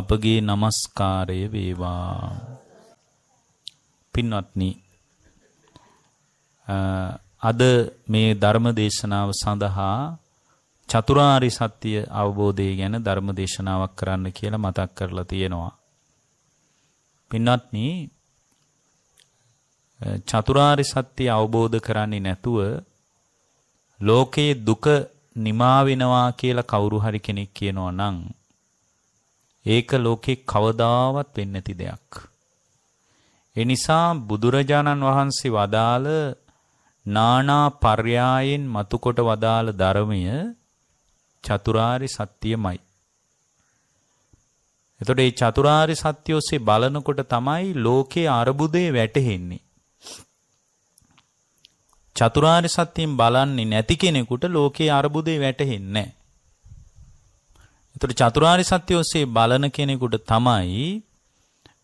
අපගේ নমස්කාරය වේවා. පින්වත්නි අද මේ ධර්ම දේශනාව සඳහා චතුරාරි සත්‍ය අවබෝධය ගැන ධර්ම දේශනාවක් කරන්න කියලා මතක් කරලා තියෙනවා. පින්වත්නි චතුරාරි සත්‍ය අවබෝධ කරන්නේ නැතුව ලෝකයේ දුක නිමා වෙනවා කියලා කවුරු හරි කෙනෙක් කියනවා නම් ඒක ලෝකේ කවදාවත් වෙන්නේ නැති දෙයක්. ඒ නිසා බුදුරජාණන් වහන්සේ වදාළ නානා පර්යායෙන් මතුකොට වදාළ ධර්මය චතුරාරි සත්‍යමයි. එතකොට මේ චතුරාරි සත්‍ය ඔස්සේ බලනකොට තමයි ලෝකේ අරුබුදේ වැටහෙන්නේ. චතුරාරි සත්‍යයෙන් බලන්නේ නැති කෙනෙකුට ලෝකේ අරුබුදේ වැටහෙන්නේ නැහැ. එතකොට චතුරාර්ය සත්‍ය ඔස්සේ බලන කෙනෙකුට තමයි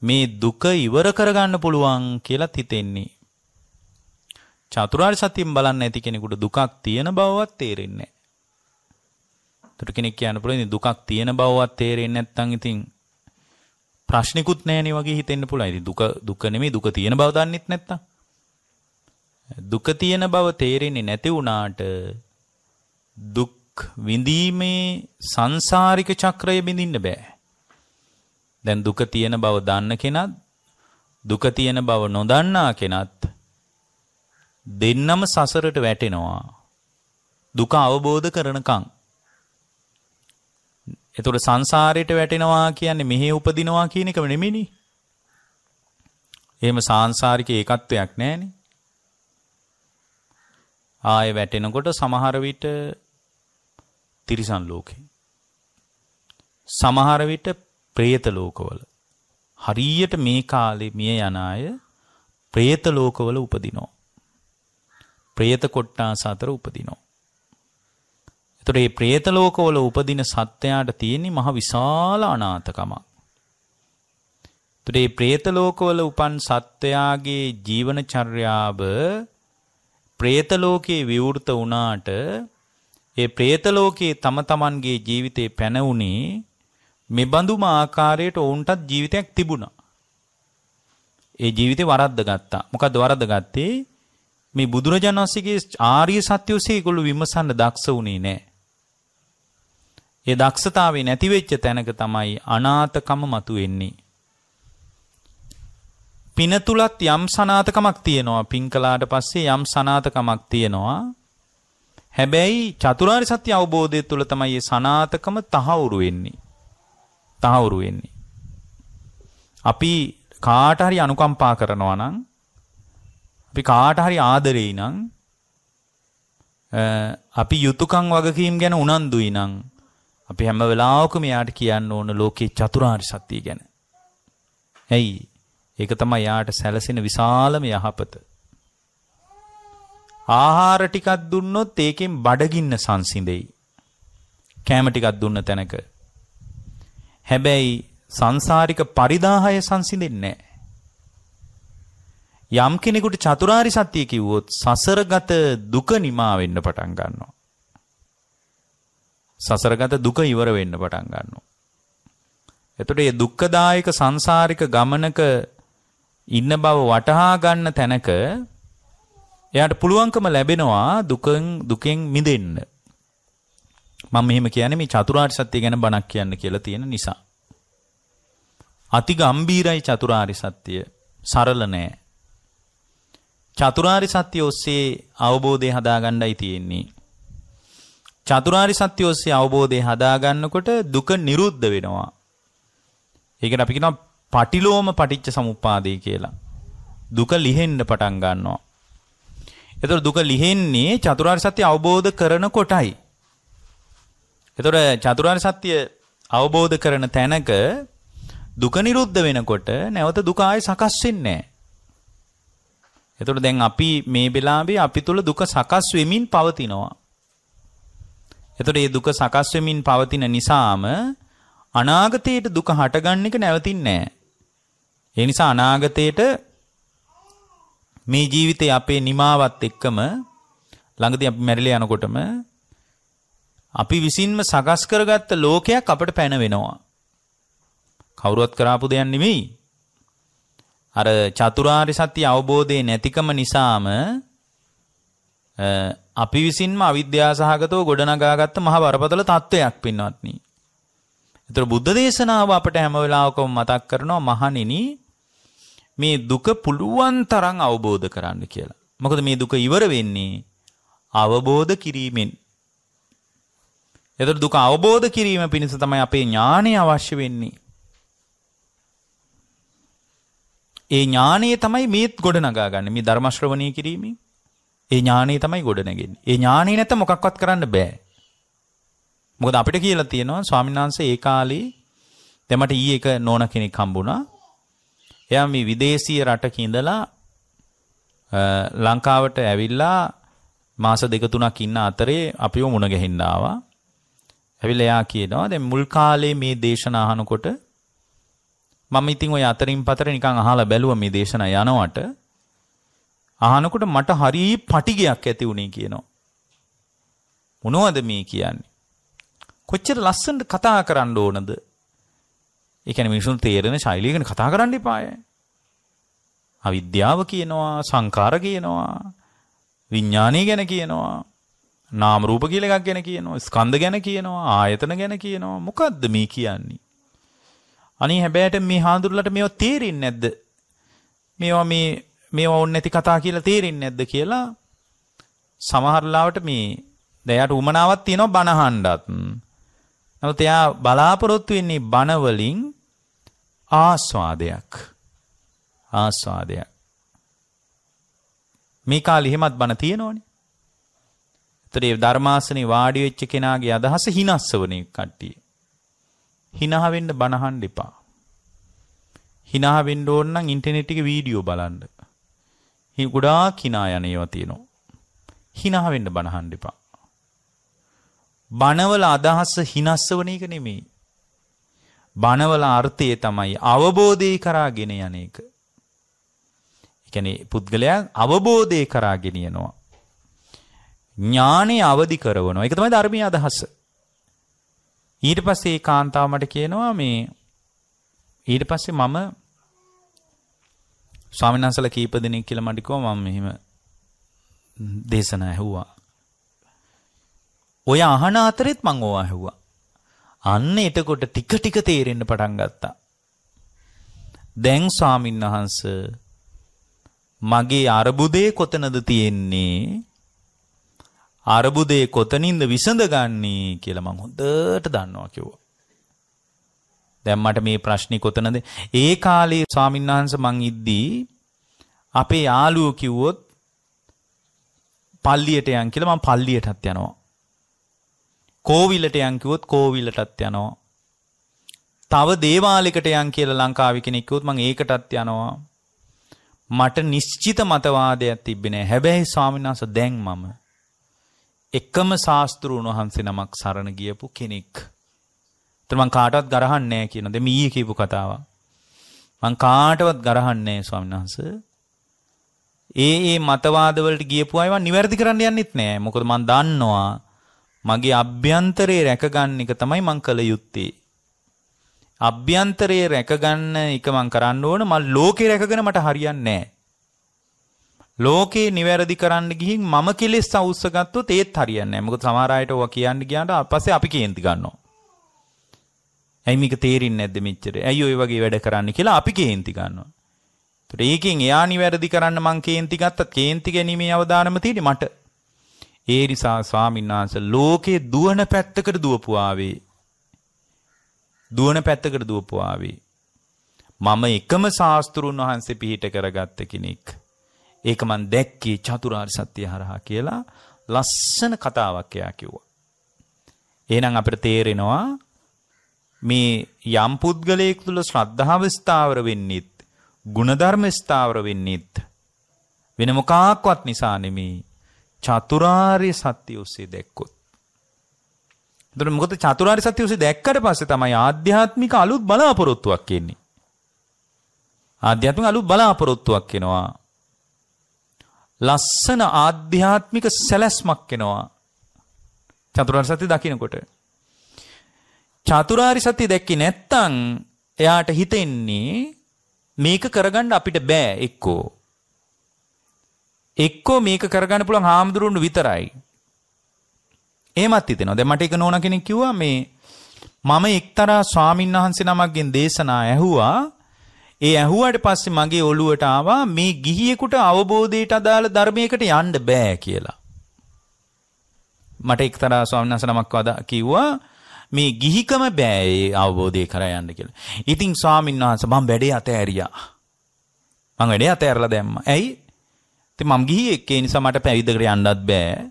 මේ දුක ඉවර කරගන්න පුළුවන් කියලා හිතෙන්නේ. චතුරාර්ය සත්‍යයෙන් බලන්න ඇති කෙනෙකුට දුකක් තියෙන බවවත් තේරෙන්නේ නැහැ. එතකොට කෙනෙක් කියන්න පුළුවන් දුකක් තියෙන බවවත් තේරෙන්නේ නැත්නම් ඉතින් ප්‍රශ්නිකුත් නැහැනේ වගේ හිතෙන්න පුළුවන්. ඉතින් දුක දුක නෙමෙයි දුක තියෙන බව දන්නෙත් නැත්තම්. දුක තියෙන බව තේරෙන්නේ නැති වුණාට දුක් විඳීමේ සංසාරික චක්‍රය බිඳින්න බෑ. දැන් දුක තියෙන බව දන්න කෙනත් දුක තියෙන බව නොදන්නා කෙනත් දෙන්නම සසරට වැටෙනවා. දුක අවබෝධ කරනකම්. එතකොට සංසාරයට වැටෙනවා කියන්නේ මෙහි උපදිනවා කියන එක නෙමෙයිනේ. එහෙම සාංශාරික ඒකත්වයක් නැහැනේ. ආය වැටෙනකොට සමහර විට තිරිසන් ලෝකේ. සමහර විට പ്രേත ලෝකවල. හරියට මේ කාලේ මිය යන අය പ്രേත ලෝකවල උපදිනවා. പ്രേත කොට්ටාස අතර උපදිනවා. එතකොට මේ പ്രേත ලෝකවල උපදින සත්‍යයට තියෙන මහ විශාල අනාථකමක්. එතකොට මේ പ്രേත ලෝකවල උපන් සත්‍යයාගේ ජීවන චර්යාව പ്രേත ලෝකේ විවෘත වුණාට ඒ പ്രേත ලෝකයේ තම තමන්ගේ ජීවිතේ පැනවුනේ මෙබඳුම ආකාරයට ඔවුන්ටත් ජීවිතයක් තිබුණා. ඒ ජීවිතේ වරද්ද ගත්තා. මොකද වරද්ද ගත්තේ? මේ බුදුරජාණන් වහන්සේගේ ආර්ය සත්‍ය ඔසේ ඒගොල්ලෝ විමසන්න දක්ෂ වුණේ නැහැ. ඒ දක්ෂතාවේ නැති වෙච්ච තැනක තමයි අනාථකම මතුවෙන්නේ. පින තුලත් යම් සනාතකමක් තියෙනවා. පින් කළාට පස්සේ යම් සනාතකමක් තියෙනවා. හැබැයි චතුරාර්ය සත්‍ය අවබෝධය තුළ තමයි මේ සනාතකම තහවුරු වෙන්නේ. තහවුරු වෙන්නේ. අපි කාට හරි අනුකම්පා කරනවා නම් අපි කාට හරි ආදරෙයි නම් අපි යුතුයකම් වගකීම් ගැන උනන්දුයි නම් අපි හැම වෙලාවකම යාට කියන්න ඕන ලෝකේ චතුරාර්ය සත්‍ය ගැන. ඇයි? ඒක තමයි යාට සැලසෙන විශාලම යහපත. ආහාර ටිකක් දුන්නොත් ඒකෙන් බඩගින්න සංසිඳෙයි. කෑම ටිකක් දුන්න තැනක. හැබැයි සංසාරික පරිදාහය සංසිඳෙන්නේ නැහැ. යම් කෙනෙකුට චතුරාරි සත්‍ය කිව්වොත් සසරගත දුක නිමා වෙන්න පටන් ගන්නවා. සසරගත දුක ඉවර වෙන්න පටන් ගන්නවා. එතකොට මේ දුක්ඛදායක සංසාරික ගමනක ඉන්න බව වටහා ගන්න තැනක එයාට පුළුවන්කම ලැබෙනවා දුකෙන් දුකෙන් මිදෙන්න. මම මෙහෙම කියන්නේ මේ චතුරාර්ය සත්‍ය ගැන බණක් කියන්න කියලා තියෙන නිසා. අති ගම්බීරයි චතුරාර්ය සත්‍ය. සරල නෑ. චතුරාර්ය සත්‍ය ඔස්සේ අවබෝධය හදාගන්නයි තියෙන්නේ. චතුරාර්ය සත්‍ය ඔස්සේ අවබෝධය හදාගන්නකොට දුක නිරුද්ධ වෙනවා. ඒකට අපි කියනවා පටිලෝම පටිච්ච සමුප්පාදේ කියලා. දුක ලිහෙන්න පටන් ගන්නවා. එතකොට දුක ලිහෙන්නේ චතුරාර්ය සත්‍ය අවබෝධ කරනකොටයි. එතකොට චතුරාර්ය සත්‍ය අවබෝධ කරන තැනක දුක නිරුද්ධ වෙනකොට නැවත දුක ආයේ සකස් වෙන්නේ නැහැ. එතකොට දැන් අපි මේ වෙලාවේ අපි තුල දුක සකස් වෙමින් පවතිනවා. එතකොට මේ දුක සකස් වෙමින් පවතින නිසාම අනාගතයේට දුක හටගන්න එක නැවතින්නේ නැහැ. ඒ නිසා අනාගතයේට මේ ජීවිතේ අපේ නිමාවත් එක්කම ළඟදී අපි මැරිලා යනකොටම අපි විසින්ම සකස් කරගත්ත ලෝකයක් අපට පැන වෙනවා. කවුරුවත් කරාපු දෙයක් නෙමෙයි. අර චතුරාර්ය සත්‍ය අවබෝධයේ නැතිකම නිසාම අපි විසින්ම අවිද්‍යාසහගතව ගොඩනගාගත්ත මහ බරපතල තත්වයක් පින්වත්නි. ඒතර බුද්ධ දේශනාව අපට හැම වෙලාවකම මතක් කරනවා මහණෙනි මේ දුක පුළුවන් තරම් අවබෝධ කරන්න කියලා. මොකද මේ දුක ඉවර වෙන්නේ අවබෝධ කිරීමෙන්. එතකොට දුක අවබෝධ කිරීම පිණිස තමයි අපේ ඥානය අවශ්‍ය වෙන්නේ. ඒ ඥානය තමයි මේත් ගොඩනගා ගන්න. මේ ධර්ම ශ්‍රවණය කිරීමෙන් ඒ ඥානය තමයි ගොඩනගෙන්නේ. ඒ ඥානය නැත්නම් මොකක්වත් කරන්න බෑ. මොකද අපිට කියලා තියෙනවා ස්වාමීන් වහන්සේ ඒ කාලේ දැන් මට ඊයේ එක නෝන කෙනෙක් හම්බුණා. එයා මේ විදේශීය රටක ඉඳලා ලංකාවට ඇවිල්ලා මාස දෙක තුනක් ඉන්න අතරේ අපිව මුණ ගැහින්න ආවා. ඇවිල්ලා එයා කියනවා දැන් මුල් කාලේ මේ දේශන අහනකොට මම ඉතින් ওই අතරින් පතර නිකන් අහලා බැලුවා මේ දේශන යනවට අහනකොට මට හරි පටිගයක් ඇති වුණේ කියනවා. මොනවද මේ කියන්නේ? කොච්චර ලස්සනට කතා කරන්න ඕනද? ඒ කියන්නේ මිනිසුන් තේරෙන ශෛලියකින් කතා කරන්න එපාය. අවිද්‍යාව කියනවා, සංකාර කියනවා, විඥානය ගැන කියනවා, නාම රූප කියලා එකක් ගැන කියනවා, ස්කන්ධ ගැන කියනවා, ආයතන ගැන කියනවා. මොකද්ද මේ කියන්නේ? අනේ හැබැයිට මේ හාඳුරලට මේවා තේරෙන්නේ නැද්ද? මේවා මේ මේවා ඕනේ නැති කතා කියලා තේරෙන්නේ නැද්ද කියලා සමහර ලාවට මේ දැයාට උමනාවක් තියෙනවා බනහණ්ඩත් නමුත් එයා බලාපොරොත්තු වෙන්නේ බණ වලින් ආස්වාදයක්. ආස්වාදයක්. මේ කාලේ හිමත් බණ තියෙනෝනේ. ඒතර ඒ ධර්මාසනේ වාඩි වෙච්ච කෙනාගේ අදහස හිනස්සවනේ කට්ටිය. හිනහ වෙන්න බණ අහන්න එපා. හිනහ වෙන්න ඕන නම් ඉන්ටර්නෙට් එකේ වීඩියෝ බලන්න. හි ගොඩාක් හිනා යන ඒවා තියෙනවා. හිනහ වෙන්න බණ අහන්න එපා. බණවල අදහස හිනස්සවන එක නෙමෙයි. බණවල අර්ථය තමයි අවබෝධය කරාගෙන යන එක. කියන්නේ පුද්ගලයා අවබෝධය කරාගෙන යනවා. ඥානෙ අවදි කරවනවා. ඒක තමයි ධර්මයේ අදහස. ඊට පස්සේ කාන්තාව මට කියනවා මේ ඊට පස්සේ මම ස්වාමීන් වහන්සේලා කීප දෙනෙක් කියලා මට කිව්වා මම මෙහෙම දේශනා ඇහුවා. ඔය අහන අතරෙත් මං ඕවා ඇහුවා. අන්න එතකොට ටික ටික තේරෙන්න පටන් ගත්තා. දැන් ස්වාමීන් වහන්ස මගේ අරබුදේ කොතනද තියෙන්නේ? අරබුදේ කොතනින්ද විසඳගන්නේ කියලා මං හොඳට දන්නවා කිව්වා. දැන් මට මේ ප්‍රශ්නේ කොතනද? ඒ කාලේ ස්වාමීන් වහන්ස මං ඉද්දී අපේ යාළුවෝ කිව්වොත් පල්ලියට යන් කියලා මං පල්ලියටත් යනවා. කෝවිලට යන් කිව්වොත් කෝවිලටත් යනවා. තව දේවාලයකට යන් කියලා ලංකාවේ කෙනෙක් කිව්වොත් මම ඒකටත් යනවා. මට නිශ්චිත මතවාදයක් තිබ්බේ නෑ. හැබැයි ස්වාමීන් වහන්සේ දැන් මම එකම ශාස්ත්‍රූන් වහන්සේ නමක් සරණ ගියපු කෙනෙක්. ඒතර මං කාටවත් ගරහන්නේ නෑ කියනද මේ ඊයේ කියපු කතාව. මං කාටවත් ගරහන්නේ නෑ ස්වාමීන් වහන්සේ. ඒ ඒ මතවාදවලට ගියපු අයව නිවැරදි කරන්න යන්නෙත් නෑ. මොකද මං දන්නවා මගේ අභ්‍යන්තරයේ රැකගන්න එක තමයි මං කළ යුත්තේ. අභ්‍යන්තරයේ රැකගන්න එක මං කරන්න ඕන මල් ලෝකේ රැකගෙන මට හරියන්නේ නැහැ. ලෝකේ නිවැරදි කරන්න ගිහින් මම කෙලෙස් අවුස්ස ගත්තොත් ඒත් හරියන්නේ නැහැ. මොකද සමහර අයට ඔවා කියන්න ගියාට ඊපස්සේ අපි කේන්ති ගන්නවා. ඇයි මේක තේරෙන්නේ නැද්ද මෙච්චර? ඇයි ඔය වගේ වැඩ කරන්නේ කියලා අපි කේන්ති ගන්නවා. ඒතට ඒකෙන් එයා නිවැරදි කරන්න මං කේන්ති ගත්තත් කේන්ති ගැනීමේ අවදානම තියෙන්නේ මට. ඒ නිසා ස්වාමීන් වහන්සේ ලෝකේ දුවන පැත්තකට දුවපුවාවේ. දුවන පැත්තකට දුවපුවාවේ. මම එකම ශාස්ත්‍රුන් වහන්සේ පිහිට කරගත්ත කෙනෙක්. ඒක මන් දැක්කේ චතුරාර්ය සත්‍ය හරහා කියලා ලස්සන කතාවක් එයා කිව්වා. එහෙනම් අපිට තේරෙනවා මේ යම් පුද්ගලයෙක් තුළ ශ්‍රද්ධාව ස්ථාවර වෙන්නෙත් ගුණධර්ම ස්ථාවර වෙන්නෙත් වෙන මොකක්වත් නිසා නෙමෙයි චතුරාර්ය සත්‍ය ඔස්සේ දැක්කොත්. එතකොට මොකද චතුරාර්ය සත්‍ය ඔස්සේ දැක්කට පස්සේ තමයි ආධ්‍යාත්මික අලුත් බලාපොරොත්තුවක් එන්නේ. ආධ්‍යාත්මික අලුත් බලාපොරොත්තුවක් එනවා. ලස්සන ආධ්‍යාත්මික සැලැස්මක් එනවා. චතුරාර්ය සත්‍ය දකිනකොට. චතුරාර්ය සත්‍ය දැක්කේ නැත්තම් එයාට හිතෙන්නේ මේක කරගන්න අපිට බෑ එක්කෝ එක්කෝ මේක කරගන්න පුළුවන් හාමුදුරුවන් විතරයි. එහෙමත් හිතෙනවා. දැන් මට එක නෝන කෙනෙක් කිව්වා මේ මම එක්තරා ස්වාමින්වහන්සේ නමක්ගෙන් දේශනා ඇහුවා. ඒ ඇහුවාට පස්සේ මගේ ඔළුවට ආවා මේ ගිහියෙකුට අවබෝධයට අදාළ ධර්මයකට යන්න බෑ කියලා. මට එක්තරා ස්වාමින්වහන්සේ නමක් කිව්වා මේ ගිහිකම බෑ ඒ අවබෝධය කර යන්න කියලා. ඉතින් ස්වාමින්වහන්සේ මම වැඩේ අතෑරියා. මම වැඩේ අතෑරලා දැම්මා. ඇයි? ඉතින් මම ගිහියේ ඒ නිසා මට පැවිද්දකට යන්නත් බෑ.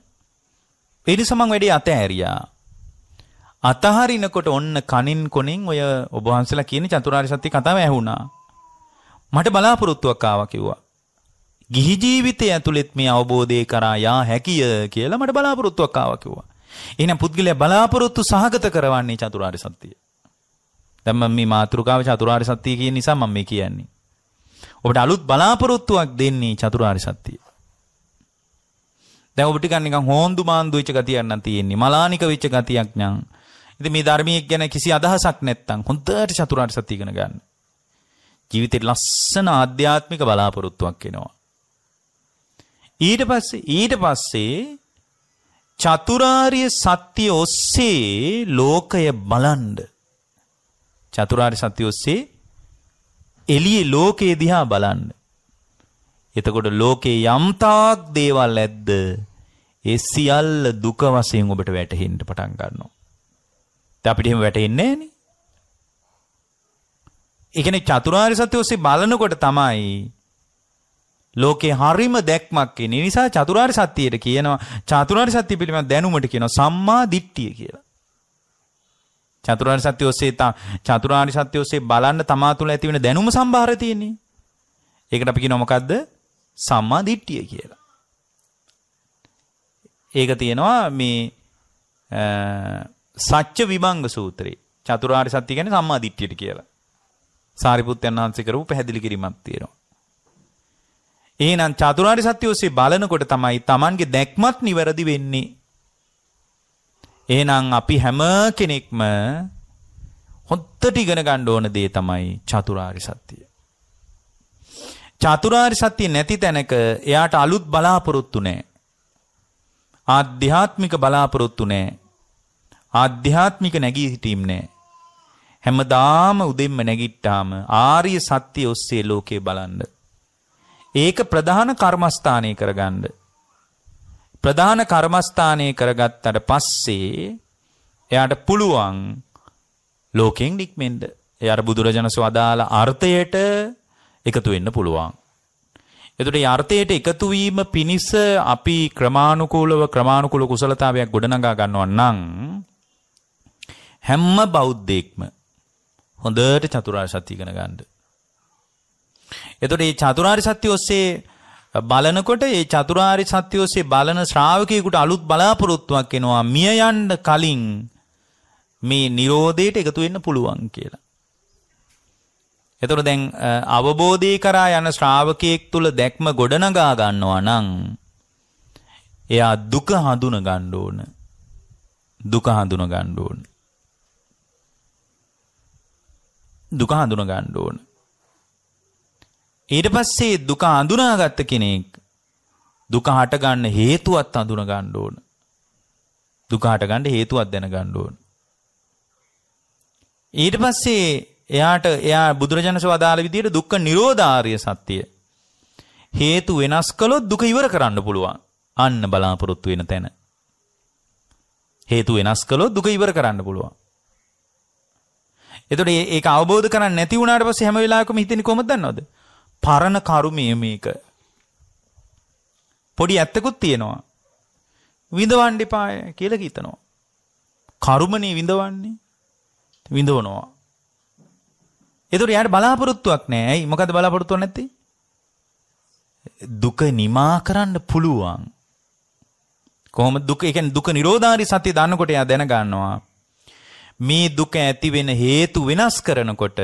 ඒ නිසා මම වැඩේ අතහැරියා. අතහරිනකොට ඔන්න කනින් කොනින් ඔය ඔබ වහන්සලා කියන චතුරාර්ය සත්‍ය කතාව ඇහුණා. මට බලාපොරොත්තුවක් ආවා කිව්වා. ගිහි ජීවිතය ඇතුළෙත් මේ අවබෝධය කරා යා හැකිය කියලා මට බලාපොරොත්තුවක් ආවා කිව්වා. එහෙනම් පුද්ගලයා බලාපොරොත්තු සහගත කරවන්නේ චතුරාර්ය සත්‍යය. දැන් මම මේ මාතෘකාව චතුරාර්ය සත්‍යය කියන නිසා මම මේ කියන්නේ. ඔබට අලුත් බලාපොරොත්තුවක් දෙන්නේ චතුරාර්ය සත්‍යය. දැන් ඔබ ටිකක් නිකන් හෝන්දු මාන්දු වෙච්ච ගතියක් නම් තියෙන්නේ. මලානික වෙච්ච ගතියක් නම්. ඉතින් මේ ධර්මයේ ගැන කිසි අදහසක් නැත්තම් හොඳට චතුරාර්ය සත්‍ය ඉගෙන ගන්න. ජීවිතේ ලස්සන ආධ්‍යාත්මික බලාපොරොත්තුවක් එනවා. ඊට පස්සේ ඊට පස්සේ චතුරාර්ය සත්‍ය ඔස්සේ ලෝකය බලන්න. චතුරාර්ය සත්‍ය ඔස්සේ එළියේ ලෝකයේ දිහා බලන්න. එතකොට ලෝකේ යම්තාක් දේවල් ඇද්ද ඒ සියල්ල දුක වශයෙන් ඔබට වැටහෙන්න පටන් ගන්නවා. දැන් අපිට එහෙම වැටෙන්නේ නැහනේ. ඒ කියන්නේ චතුරාර්ය සත්‍ය ඔස්සේ බලනකොට තමයි ලෝකේ හරිම දැක්මක් එන්නේ. නිසා චතුරාර්ය සත්‍යයට කියනවා චතුරාර්ය සත්‍ය පිළිබඳ දැනුමට කියනවා සම්මා දිට්ඨිය කියලා. චතුරාර්ය සත්‍ය ඔස්සේ චතුරාර්ය සත්‍ය ඔස්සේ බලන්න තමා තුළ ඇති වෙන දැනුම සම්භාරය තියෙන්නේ. ඒකට අපි කියනවා මොකද්ද? සම්මා දිට්ඨිය කියලා. ඒක තියෙනවා මේ සත්‍ය විභංග සූත්‍රයේ චතුරාර්ය සත්‍ය කියන්නේ සම්මා දිට්ඨියට කියලා. සාරිපුත්යන් වහන්සේ කරපු පැහැදිලි කිරීමක් තියෙනවා. එහෙනම් චතුරාර්ය සත්‍ය ඔස්සේ බලනකොට තමයි Tamange දැක්මත් නිවැරදි වෙන්නේ. එහෙනම් අපි හැම කෙනෙක්ම හොද්දට ඉගෙන ගන්න ඕන දේ තමයි චතුරාර්ය සත්‍යය. චතුරාර්ය සත්‍ය නැති තැනක එයාට අලුත් බලාපොරොත්තු නැහැ. ආධ්‍යාත්මික බලාපොරොත්තු නැහැ. ආධ්‍යාත්මික නැගී සිටීම් නැහැ. හැමදාම උදෙන්ම නැගිට්ටාම ආර්ය සත්‍ය ඔස්සේ ලෝකේ බලන්න. ඒක ප්‍රධාන කර්මස්ථානය කරගන්න. ප්‍රධාන කර්මස්ථානය කරගත්තට පස්සේ එයාට පුළුවන් ලෝකෙන් නික්මෙන්ට එයාට බුදුරජාණන් වදාළ අර්ථයට එකතු වෙන්න පුළුවන්. එතකොට මේ අර්ථයට එකතු වීම පිණිස අපි ක්‍රමානුකූලව ක්‍රමානුකූල කුසලතාවයක් ගොඩනගා ගන්නවා නම් හැම බෞද්ධයෙක්ම හොඳට චතුරාර්ය සත්‍ය ඉගෙන ගන්න. එතකොට මේ චතුරාර්ය සත්‍ය ඔස්සේ බලනකොට ඒ චතුරාරි සත්‍ය ඔස්සේ බලන ශ්‍රාවකයෙකුට අලුත් බලාපොරොත්තුවක් එනවා මිය යන්න කලින් මේ Nirodheට එකතු වෙන්න පුළුවන් කියලා. එතකොට දැන් අවබෝධය කරා යන ශ්‍රාවකයෙක් තුල දැක්ම ගොඩනගා ගන්නවා නම් එයා දුක හඳුන ගන්න ඕන. දුක හඳුන ගන්න ඕන. දුක හඳුන ගන්න ඕන. ඊට පස්සේ දුක අඳුනාගත්ත කෙනෙක් දුක හටගන්න හේතුවත් අඳුනගන්න ඕන. දුක හටගන්න හේතුවත් දැනගන්න ඕන. ඊට පස්සේ එයාට එයා බුදුරජාණන්ස වදාළ විදිහට දුක්ඛ නිරෝධාරිය සත්‍ය හේතු වෙනස් කළොත් දුක ඉවර කරන්න පුළුවන්. අන්න බලාපොරොත්තු වෙන තැන. හේතු වෙනස් කළොත් දුක ඉවර කරන්න පුළුවන්. එතකොට මේක අවබෝධ කරන්නේ නැති වුණාට පස්සේ හැම වෙලාවකම හිතෙන්නේ කොහොමද දන්නවද? පරණ කරුමය මේක. පොඩි ඇත්තකුත් තියෙනවා. විඳවන්ඩිපාය කියල හිතනවා. කරුමනේ විඳවන්නේ විඳවනවා. එතුර යට බලාපොරොත්තුවක් නෑ ඇයි මොකද බලාපොරොත්තුව නැති. දුක නිමා කරන්න පුළුවන්. කොහොම දුක එක දුක නිරෝධාරි සතිය දන්නකොට එයා දැනගන්නවා. මේ දුක ඇති වෙන හේතු වෙනස් කරනකොට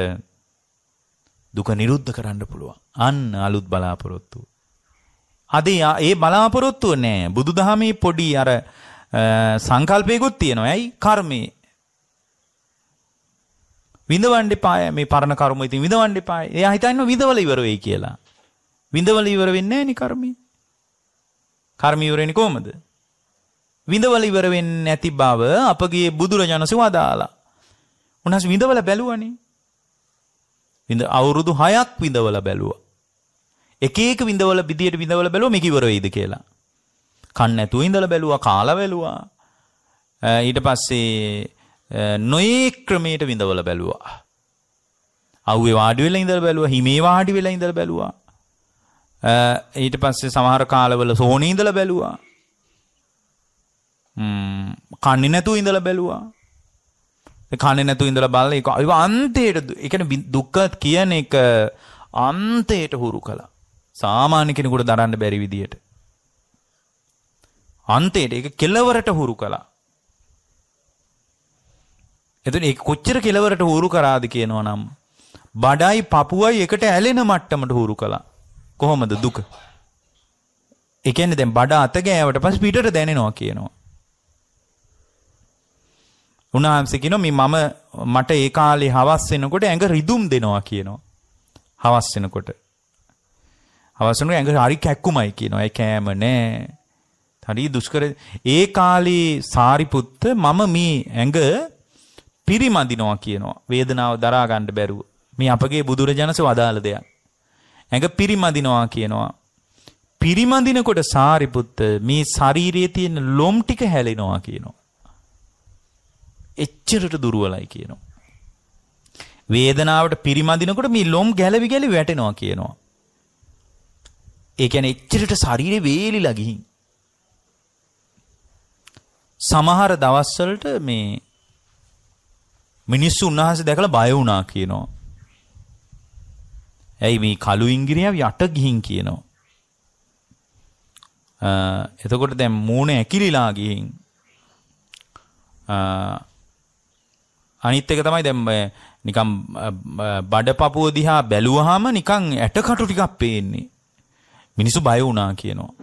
දුක නිරුද්ධ කරන්න පුළුවන්. අන්න අලුත් බලාපොරොත්තු. අද ඒ බලාපොරොත්තුව නෑ. බුදුදහමේ පොඩි අර සංකල්පයකුත් තියෙනවා. ඇයි? කර්මයේ. විඳවන්න එපා මේ පරණ කර්ම ඉතින් විඳවන්න එපා. එයා හිතන්නේ විඳවල ඉවර වෙයි කියලා. විඳවල ඉවර වෙන්නේ නෑනේ කර්මය. කර්ම ඉවරෙන්නේ කොහමද? විඳවල ඉවර වෙන්නේ නැති බව අපගේ බුදුරජාණන් වහන්සේ වදාලා. උන්වහන්සේ විඳවල බැලුවනේ. විඳ අවුරුදු 6ක් විඳවලා බැලුවා. එක එක විඳවල විදියට විඳවල බැලුවා මේක ඉවර වෙයිද කියලා. කන් නැතුව ඉඳලා බැලුවා, කාලා බැලුවා. ඊට පස්සේ නොයේ ක්‍රමයට විඳවල බැලුවා. අවුවේ වාඩි වෙලා ඉඳලා බැලුවා, හිමේ වාඩි වෙලා ඉඳලා බැලුවා. ඊට පස්සේ සමහර කාලවල සෝනේ ඉඳලා බැලුවා. ම්ම් කන්නේ නැතුව ඉඳලා බැලුවා. කණ නැතු ඉඳලා බලලා ඒක ඒව අන්තයට ඒ කියන්නේ දුක කියන එක අන්තයට හුරු කළා. සාමාන්‍ය කෙනෙකුට දරන්න බැරි විදියට. අන්තයට ඒක කෙලවරට හුරු කළා. එතන ඒක කොච්චර කෙලවරට හුරු කරාද කියනවා නම් බඩයි පපුවයි එකට ඇලෙන මට්ටමට හුරු කළා. කොහොමද දුක? ඒ කියන්නේ දැන් බඩ අත ගෑවට පස්සේ පිටට දැනෙනවා කියනවා. උන්වහන්සේ කියනවා මේ මම මට ඒ කාලේ හවස් වෙනකොට ඇඟ රිදුම් දෙනවා කියනවා. හවස් වෙනකොට. හවස් වෙනකොට ඇඟ හරි කැක්කුමයි කියනවා. ඒ කෑම නෑ. හරි දුෂ්කර ඒ කාලේ සාරිපුත්ත මම මේ ඇඟ පිරිමදිනවා කියනවා. වේදනාව දරා ගන්න බැරුව. මේ අපගේ බුදුරජාණන්සේ වදාළ දෙයක්. ඇඟ පිරිමදිනවා කියනවා. පිරිමදිනකොට සාරිපුත්ත මේ ශරීරයේ තියෙන ලොම් ටික හැලෙනවා කියනවා. එච්චරට දුර්වලයි කියනවා. වේදනාවට පිරිමදිනකොට මේ ලොම් ගැලවි ගැලවි වැටෙනවා කියනවා. ඒ කියන්නේ එච්චරට ශරීරේ වේලිලා ගිහින්. සමහර දවස්වලට මේ මිනිස්සු උන්වහන්සේ දැකලා බය වුණා කියනවා. ඇයි මේ කළු ඉංග්‍රීසිය යට ගිහින් කියනවා. එතකොට දැන් මූණ ඇකිලිලා ගිහින් අනිත් එක තමයි දැන් නිකන් බඩපපුව දිහා බැලුවාම නිකන් ඇටකටු ටිකක් පේන්නේ. මිනිස්සු බය වුණා කියනවා.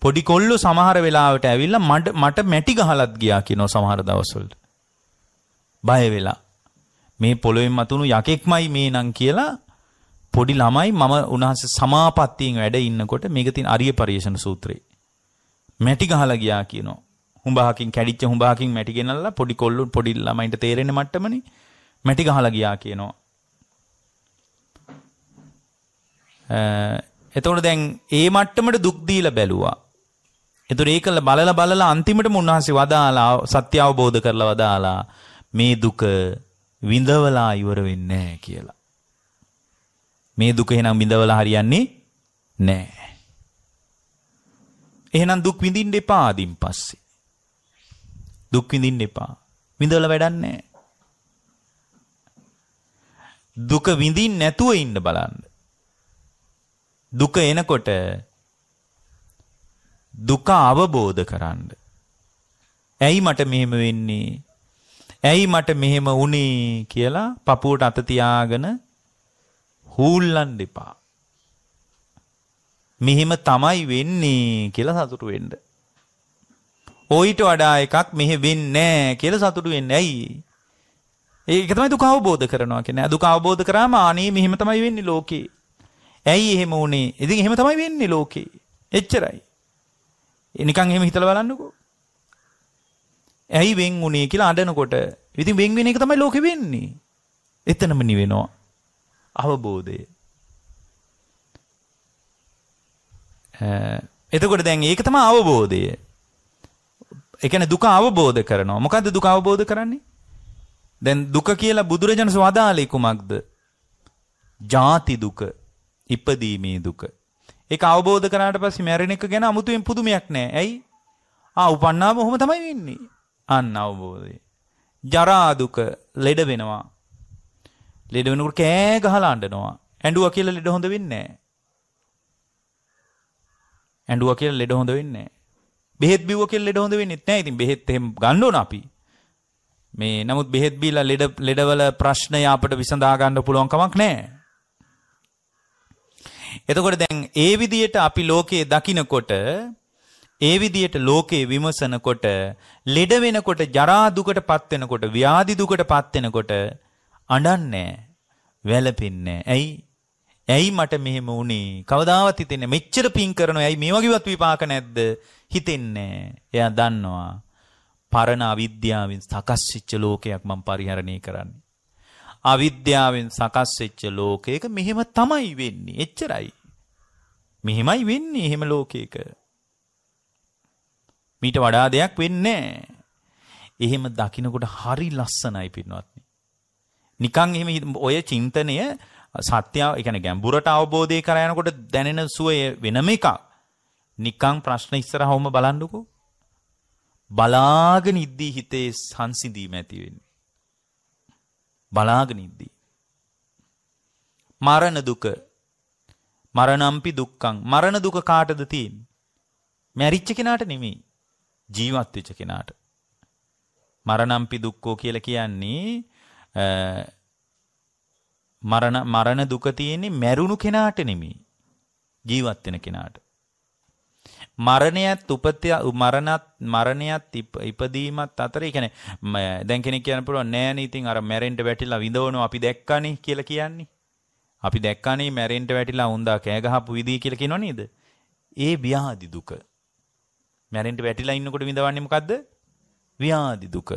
පොඩි කොල්ලෝ සමහර වෙලාවට ඇවිල්ලා මට මට මැටි ගහලත් ගියා කියනවා සමහර දවස්වලට. බය වෙලා මේ පොළොවෙන් මතුණු යකෙක්මයි මේ නම් කියලා පොඩි ළමයි මම උන්වහන්සේ සමාපත්තියෙන් වැඩ ඉන්නකොට මේක තියෙන අරිය පරිේෂණ සූත්‍රේ මැටි ගහලා ගියා කියනවා හුඹහකින් කැඩිච්ච හුඹහකින් මැටි ගෙනල්ලා පොඩි කොල්ලු පොඩි ළමයින්ට තේරෙන මට්ටමනේ මැටි ගහලා ගියා කියනවා. එතකොට දැන් ඒ මට්ටමට දුක් දීලා බැලුවා. එතකොට ඒකල බලලා බලලා අන්තිමටම උන්වහන්සේ වදාලා සත්‍ය අවබෝධ කරලා වදාලා මේ දුක විඳවලා ඉවර වෙන්නේ නැහැ කියලා. මේ දුක එහෙනම් විඳවලා හරියන්නේ නැහැ. එහෙනම් දුක් විඳින්න එපා ආදින් පස්සේ. දුක් විඳින්න එපා. විඳවල වැඩන්නේ දුක විඳින්න නැතුව ඉන්න බලන්න. දුක එනකොට දුක අවබෝධ කරන්න. ඇයි මට මෙහෙම වෙන්නේ? ඇයි මට මෙහෙම වුනේ කියලා පපුවට අත තියාගෙන හූල්ලන් දෙපා. මෙහෙම තමයි වෙන්නේ කියලා සතුටු වෙන්න. ඔයිට වඩා එකක් මෙහෙ වෙන්නේ නැහැ කියලා සතුටු වෙන්නේ ඇයි? ඒක තමයි දුක අවබෝධ කරනවා කියන්නේ. දුක අවබෝධ කරාම ආනේ මෙහෙම තමයි වෙන්නේ ලෝකේ. ඇයි එහෙම වුනේ? ඉතින් එහෙම තමයි වෙන්නේ ලෝකේ. එච්චරයි. නිකන් එහෙම හිතලා බලන්නකෝ. ඇයි වෙන් වුනේ කියලා අඬනකොට ඉතින් වෙන් වෙන එක තමයි ලෝකෙ වෙන්නේ. එතනම නිවෙනවා. අවබෝධය. එතකොට දැන් ඒක තමයි අවබෝධය. එකන දුක අවබෝධ කරනවා. මොකද දුක අවබෝධ කරන්නේ. දැන් දුක කියලා බුදුරජණස වදාලේ කුමක්ද. ජාති දුක ඉපදීමේ දුක. එක අවබෝධ කරට පස් මැරණ එක ගැන අමුතුවෙන් පුදුමයක් නෑ ඇයි උපන්නාම හොම තමයි වෙන්නේ. අන්න අවබෝධය. ජරාදුක ලෙඩ වෙනවා. ලෙඩ වෙනකට කෑ ගහලා අඬනවා. ඇඬුව කියලා ලෙඩ හොඳ වෙන්නේ නැහැ. ඇඬුව කියලා ලෙඩ හොඳ වෙන්නේ නැහැ. බෙහෙත් බිව්ව කියලා ලෙඩ හොඳ වෙන්නේ නැහැ. ඉතින් බෙහෙත් එහෙම ගන්න ඕන අපි. මේ නමුත් බෙහෙත් බීලා ලෙඩ ලෙඩවල ප්‍රශ්නය අපිට විසඳා ගන්න පුළුවන් කමක් නැහැ. එතකොට දැන් ඒ විදියට අපි ලෝකයේ දකිනකොට ඒ විදියට ලෝකේ විමසනකොට ලෙඩ වෙනකොට ජරා දුකට පත් වෙනකොට ව්‍යාධි දුකට පත් වෙනකොට අඬන්නේ වැළපෙන්නේ ඇයි ඇයි මට මෙහෙම වුනේ? කවදාවත් හිතෙන්නේ මෙච්චර පිං කරනවා. ඇයි මේ වගේවත් විපාක නැද්ද? හිතෙන්නේ එයා දන්නවා. පරණ අවිද්‍යාවෙන් සකස් වෙච්ච ලෝකයක් මම පරිහරණය කරන්නේ. අවිද්‍යාවෙන් සකස් වෙච්ච ලෝකයක මෙහෙම තමයි වෙන්නේ. එච්චරයි. මෙහෙමයි වෙන්නේ එහෙම ලෝකයක. මීට වඩා දෙයක් වෙන්නේ නැහැ. එහෙම දකින්නකොට හරි ලස්සනයි පින්වත්නි. නිකන් එහෙම ඔය චින්තනය සත්‍ය ඒ කියන්නේ ගැඹුරට අවබෝධය කරා යනකොට දැනෙන සුවය වෙනම එකක්. නිකං ප්‍රශ්න ඉස්සරහවම බලන්නකෝ. බලාගෙන ඉද්දී හිතේ සංසිඳීම ඇති වෙන්නේ. බලාගෙන ඉද්දී. මරණ දුක. මරණම්පි දුක්ඛං. මරණ දුක කාටද තියෙන්නේ? මැරිච්ච කෙනාට නෙමෙයි. ජීවත් වෙච්ච කෙනාට. මරණම්පි දුක්ඛෝ කියලා කියන්නේ මරණ මරණ දුක තියෙන්නේ මැරුණු කෙනාට නෙමෙයි. ජීවත් වෙන කෙනාට. මරණයත් උපත මරණත් මරණයත් ඉපදීමත් අතර ඒ කියන්නේ දැන් කෙනෙක් කියන්න පුළුවන් නෑනේ ඉතින් අර මැරෙන්න වැටිලා විඳවනවා අපි දැක්කනේ කියලා කියන්නේ. අපි දැක්කනේ මැරෙන්න වැටිලා උන්දා කෑ ගහපු විදිය කියලා කියනෝ නේද? ඒ ව්‍යාධි දුක. මැරෙන්න වැටිලා ඉන්නකොට විඳවන්නේ මොකද්ද? ව්‍යාධි දුක.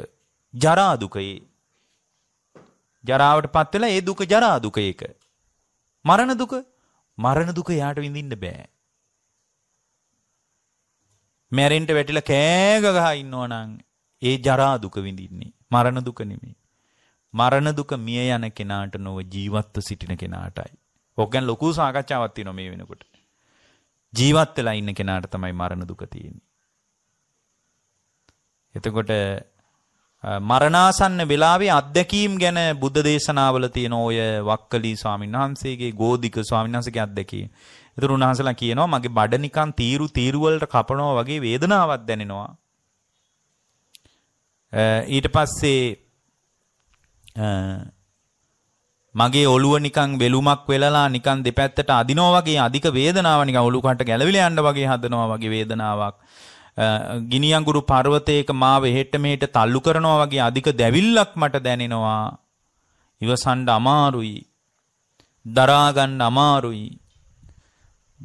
ජරා දුකේ ජරාවටපත් වෙලා ඒ දුක ජරා දුක ඒක. මරණ දුක මරණ දුක යාට විඳින්න බෑ. මැරෙන්න වැටිලා කෑග ගහ ඉන්නවනම් ඒ ජරා දුක විඳින්නේ මරණ දුක නෙමෙයි. මරණ දුක මිය යන කෙනාට නොව ජීවත්ව සිටින කෙනාටයි. ඔක ගැන ලොකු සාකච්ඡාවක් තියෙනවා මේ වෙනකොට. ජීවත් වෙලා ඉන්න කෙනාට තමයි මරණ දුක තියෙන්නේ. එතකොට මරණාසන්න වෙලාවේ අත්දැකීම් ගැන බුද්ධ දේශනාවල තියෙන ඔය වක්කලි ස්වාමීන් වහන්සේගේ ගෝධික ස්වාමීන් වහන්සේගේ අත්දැකීම්. ඒතර උන්වහන්සේලා කියනවා මගේ බඩ නිකන් තීරු තීරු වලට කපනවා වගේ වේදනාවක් දැනෙනවා. ඊට පස්සේ මගේ ඔළුව නිකන් වෙලුමක් වෙලලා නිකන් දෙපැත්තට අදිනවා වගේ අධික වේදනාවක් නිකන් ඔළුව කට ගැලවිලා යන්න වගේ හදනවා වගේ වේදනාවක්. ගිනි අඟුරු පර්වතයක මාව එහෙට මෙහෙට තල්ලු කරනවා වගේ අධික දැවිල්ලක් මට දැනෙනවා. ඉවසන්න අමාරුයි. දරා ගන්න අමාරුයි.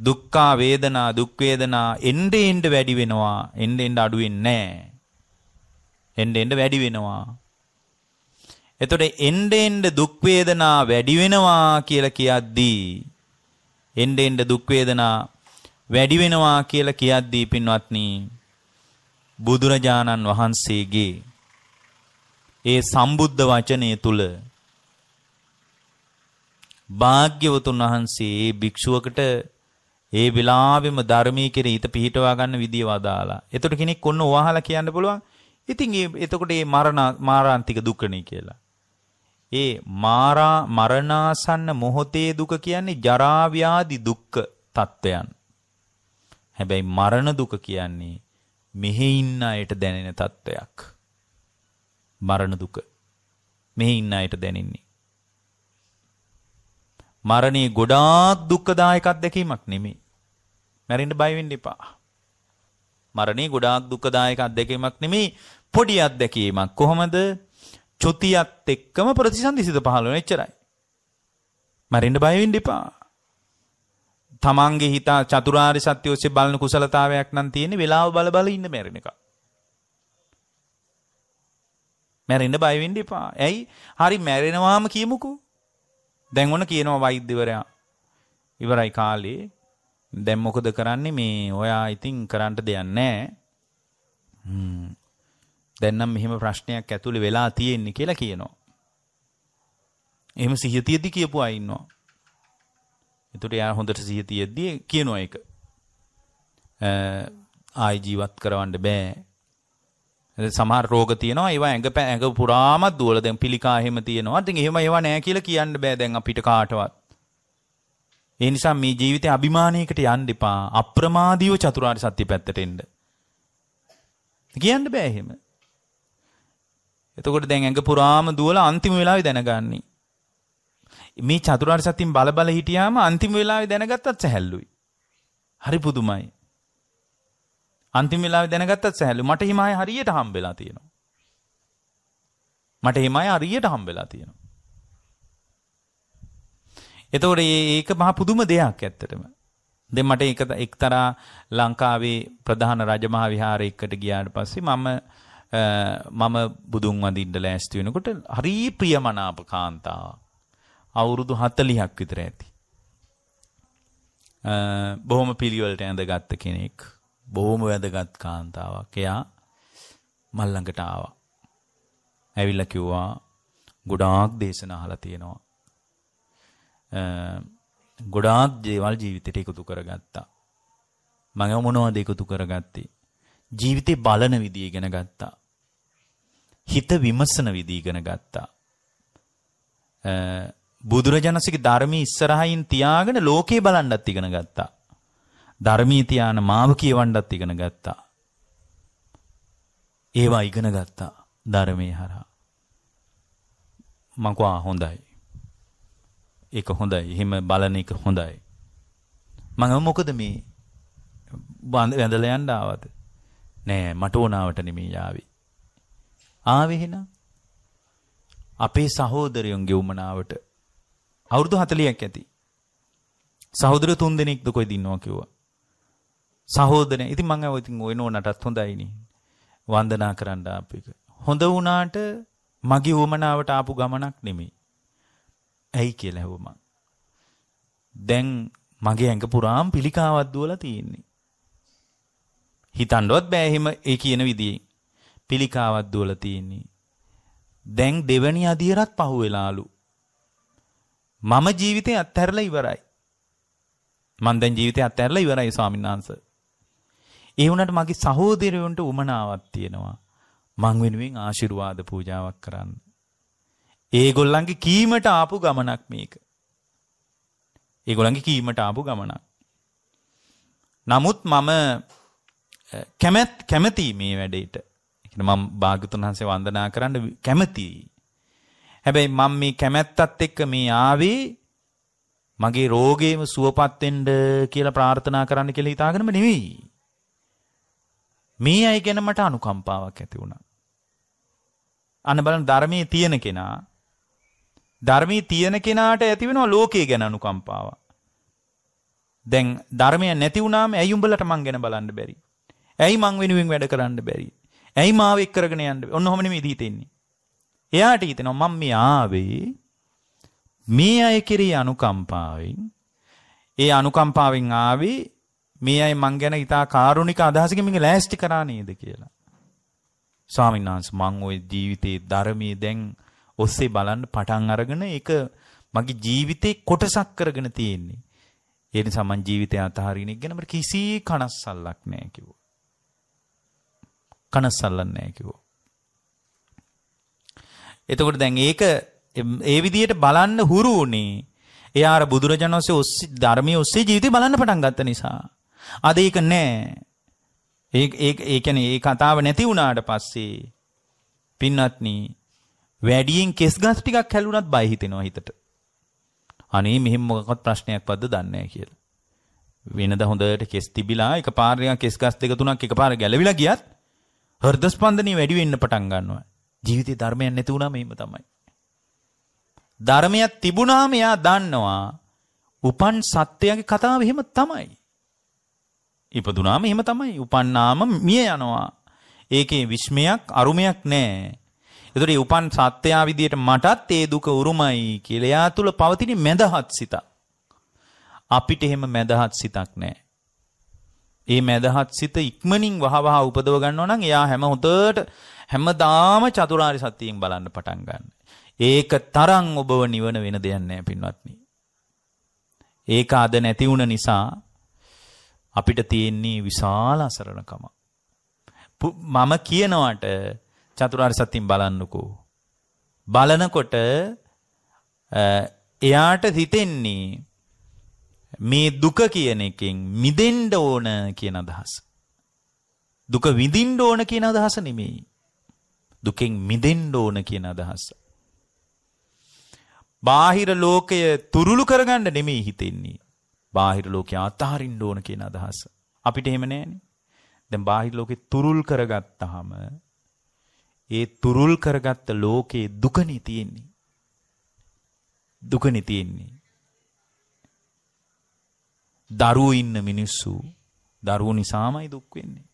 දුක්ඛා වේදනා දුක් වේදනා එnde end වැඩි වෙනවා end end අඩු වෙන්නේ නැහැ end end වැඩි වෙනවා එතකොට end end දුක් වේදනා වැඩි වෙනවා කියලා කියද්දී end end දුක් වේදනා වැඩි වෙනවා කියලා කියද්දී පින්වත්නි බුදුරජාණන් වහන්සේගේ ඒ සම්බුද්ධ වචනය තුල භාග්‍යවතුන් වහන්සේ ඒ භික්ෂුවකට ඒ වෙලාවෙම ධර්මයේ කෙරෙහි හිත පිහිටවා ගන්න විදිය වදාලා. එතකොට කෙනෙක් ඔන්න ඔවහලා කියන්න පුළුවන්. ඉතින් එතකොට මේ මරණ මාරාන්තික දුකනේ කියලා. ඒ මාරා මරණාසන්න මොහොතේ දුක කියන්නේ ජරා දුක්ඛ තත්වයන්. හැබැයි මරණ දුක කියන්නේ මෙහි ඉන්න අයට දැනෙන තත්ත්වයක්. මරණ දුක. මෙහි ඉන්න අයට දැනෙන්නේ. මරණේ ගොඩාක් දුක්ඛදායක අත්දැකීමක් නෙමෙයි. මැරෙන්න බය වෙන්න එපා. මරණේ ගොඩාක් දුක්ඛදායක අත්දැකීමක් නෙමෙයි පොඩි අත්දැකීමක්. කොහොමද? චුතියත් එක්කම ප්‍රතිසන්දිසිත පහළ වෙන එච්චරයි. මැරෙන්න බය වෙන්න එපා. තමන්ගේ හිත චතුරාර්ය සත්‍ය ඔස්සේ බලන කුසලතාවයක් නම් තියෙන්නේ වෙලාව බල බල ඉන්න මැරෙන එක. මැරෙන්න බය වෙන්න එපා. ඇයි? හරි මැරෙනවාම කියමුකෝ. දැන් ඔන්න කියනවා වෛද්‍යවරයා. ඉවරයි කාලේ. දැන් මොකද කරන්නේ මේ ඔයා ඉතින් කරන්න දෙයක් නැහැ. හ්ම්. දැන් නම් මෙහෙම ප්‍රශ්නයක් ඇතුලේ වෙලා තියෙන්නේ කියලා කියනවා. එහෙම සිහිතියදී කියපු අය ඉන්නවා. එතකොට එයා හොඳට සිහිය තියෙද්දී කියනවා ඒක. ආයි ජීවත් කරවන්න බෑ. සමහර රෝග තියෙනවා ඒවා ඇඟ ඇඟ පුරාම දුවලා දැන් පිළිකා එහෙම තියෙනවා. ඉතින් එහෙම ඒවා නෑ කියලා කියන්න බෑ දැන් අපිට කාටවත්. ඒ නිසා මේ ජීවිතේ අභිමානයකට යන්න එපා. අප්‍රමාදීව චතුරාර්ය සත්‍ය පැත්තට එන්න. කියන්න බෑ එහෙම. එතකොට දැන් ඇඟ පුරාම දුවලා අන්තිම වෙලාවේ දැනගන්නේ මේ චතුරාර්ය සත්‍යයෙන් බල බල හිටියාම අන්තිම වෙලාවේ දැනගත්තත් සැහැල්ලුයි. හරි පුදුමයි. අන්තිම වෙලාවේ දැනගත්තත් සැහැල්ලු. මට හිමාය හරියට හම්බෙලා තියෙනවා. මට හිමාය හරියට හම්බෙලා තියෙනවා. එතකොට මේක මහා පුදුම දෙයක් ඇත්තටම. දැන් මට එක එක්තරා ලංකාවේ ප්‍රධාන රජමහා විහාරයකට ගියාට පස්සේ මම මම බුදුන් වඳින්න ලෑස්ති වෙනකොට හරි ප්‍රියමනාප කාන්තාවක්. අවුරුදු 40ක් විතර ඇති. බොහොම පිළිවෙලට ඇඳගත්ත කෙනෙක්. බොහොම වැදගත් කාන්තාවක්. එයා මල් ළඟට ආවා. ඇවිල්ලා කිව්වා ගොඩාක් දේශන අහලා තියෙනවා. ගොඩාක් දේවල් ජීවිතේට එකතු කරගත්තා. මම මොනවද එකතු කරගත්තේ? ජීවිතේ බලන විදිය ඉගෙන ගත්තා. හිත විමසන විදිය ඉගෙන ගත්තා. බුදුරජාණන්සේගේ ධර්මයේ ඉස්සරහින් තියාගෙන ලෝකේ බලන්නත් ඉගෙන ගත්තා. ධර්මී තියාන මාව කියවන්නත් ඉගෙන ගත්තා. ඒවා ඉගෙන ගත්තා ධර්මයේ හරහා. මං කවා හොඳයි. ඒක හොඳයි. එහෙම බලන එක හොඳයි. මම මොකද මේ වැඳලා යන්න ආවද? නෑ මට ඕනාවට නෙමෙයි ආවේ. ආවේ එහෙනම් අපේ සහෝදරයන්ගේ උමනාවට අවුරුදු 40ක් ඇති. සහෝදර තුන්දෙනෙක් දුකෙදි ඉන්නවා කිව්වා. සහෝදරය. ඉතින් මම ආව ඉතින් ඔය නෝනටත් හොඳයිනේ. වන්දනා කරන්න ආපේක. හොඳ වුණාට මගේ වමනාවට ආපු ගමනක් නෙමෙයි. ඇයි කියලා හෙව මං. දැන් මගේ ඇඟ පුරාම පිළිකාවක් දුවලා තියෙන්නේ. හිතන්නවත් බෑ එහෙම ඒ කියන විදිහේ. පිළිකාවක් දුවලා තියෙන්නේ. දැන් දෙවැනි අදියරත් පහුවෙලාලු. මම ජීවිතේ අත්හැරලා ඉවරයි. මම දැන් ජීවිතේ අත්හැරලා ඉවරයි ස්වාමීන් වහන්සේ. ඒ වුණාට මගේ සහෝදරයන්ට උමනාවක් තියෙනවා. මං වෙනුවෙන් ආශිර්වාද පූජාවක් කරන්න. ඒගොල්ලන්ගේ කීමට ආපු ගමනක් මේක. ඒගොල්ලන්ගේ කීමට ආපු ගමනක්. නමුත් මම කැමැත් කැමැති මේ වැඩේට. ඒ කියන්නේ මම භාග්‍යතුන් හන්සේ වන්දනා කරන්න කැමැතියි. හැබැයි මම මේ කැමැත්තත් එක්ක මේ ආවේ මගේ රෝගේම සුවපත් වෙන්න කියලා ප්‍රාර්ථනා කරන්න කියලා හිතාගෙනම නෙවෙයි. මේ අය ගැන මට අනුකම්පාවක් ඇති වුණා. අන්න බලන්න ධර්මයේ තියෙන කෙනා ධර්මයේ තියෙන කෙනාට ඇති වෙනවා ලෝකයේ ගැන අනුකම්පාවක්. දැන් ධර්මය නැති වුණාම ඇයි උඹලට මං ගැන බලන්න බැරි? ඇයි මං වෙනුවෙන් වැඩ කරන්න බැරි? ඇයි මාව එක් කරගෙන යන්න බැරි? ඔන්න ඔහොම නෙමෙයි දී තින්නේ. එයාට හිතෙනවා මම මේ ආවේ මේ අය කෙරෙහි අනුකම්පාවෙන් ඒ අනුකම්පාවෙන් ආවේ මේ අය මං ගැන ඉතා කාරුණික අදහසකින් මිගේ ලෑස්ති කරා නේද කියලා. ස්වාමීන් වහන්සේ මං ওই ජීවිතේ ධර්මයේ දැන් ඔස්සේ බලන්න පටන් අරගෙන ඒක මගේ ජීවිතේ කොටසක් කරගෙන තියෙන්නේ. ඒ නිසා මං ජීවිතය අතහරින එක ගැන මට කිසි කනස්සල්ලක් නැහැ කිව්වා. කනස්සල්ලක් නැහැ කිව්වා. එතකොට දැන් ඒක ඒ විදියට බලන්න හුරු වුණේ එයා අර බුදුරජාණන් වහන්සේ ඔස්සේ ධර්මයේ ඔස්සේ ජීවිතේ බලන්න පටන් ගත්ත නිසා. අද ඒක නෑ. ඒ ඒ ඒ කියන්නේ ඒ කතාව නැති වුණාට පස්සේ පින්වත්නි වැඩියෙන් කෙස් ගස් ටිකක් හැලුණත් බය හිතෙනවා හිතට. අනේ මෙහෙම මොකක්වත් ප්‍රශ්නයක්වත්ද දන්නේ නැහැ කියලා. වෙනද හොඳට කෙස් තිබිලා එකපාරට කෙස් ගස් දෙක තුනක් එකපාර ගැලවිලා ගියත් හෘද ස්පන්දනය වැඩි වෙන්න පටන් ගන්නවා. ජීවිතේ ධර්මයක් නැති වුණාම එහෙම තමයි. ධර්මයක් තිබුණාම එයා දන්නවා උපන් සත්‍යයන්ගේ කතාව එහෙම තමයි. ඉපදුනාම එහෙම තමයි. උපන්නාම මිය යනවා. ඒකේ විශ්මයක් අරුමයක් නැහැ. ඒතකොට උපන් සත්‍යයා විදියට මටත් ඒ දුක උරුමයි කියලා එයා තුල පවතින මැදහත් සිතක්. අපිට එහෙම මැදහත් සිතක් නැහැ. ඒ මැදහත් සිත ඉක්මනින් වහවහ උපදව ගන්නවා නම් එයා හැම හොතට හැමදාම චතුරාර්ය සත්‍යයෙන් බලන්න පටන් ගන්න. ඒක තරම් ඔබව නිවන වෙන දෙයක් නෑ පින්වත්නි. ඒක අද නැති වුණ නිසා අපිට තියෙන්නේ විශාල අසරණකම. මම කියනවට චතුරාර්ය සත්‍යයෙන් බලන්නකෝ. බලනකොට එයාට හිතෙන්නේ මේ දුක කියන එකෙන් මිදෙන්න ඕන කියන අදහස. දුක විඳින්න ඕන කියන අදහස නෙමෙයි. දුකෙන් මිදෙන්න ඕන කියන අදහස. බාහිර ලෝකය තුරුළු කරගන්න නෙමෙයි හිතෙන්නේ. බාහිර ලෝකය අතහරින්න ඕන කියන අදහස. අපිට එහෙම නෑනේ. දැන් බාහිර ලෝකේ තුරුල් කරගත්තාම ඒ තුරුල් කරගත්ත ලෝකේ දුකනේ තියෙන්නේ. දුකනේ තියෙන්නේ. දරුවෝ ඉන්න මිනිස්සු දරුවෝ නිසාමයි දුක් වෙන්නේ.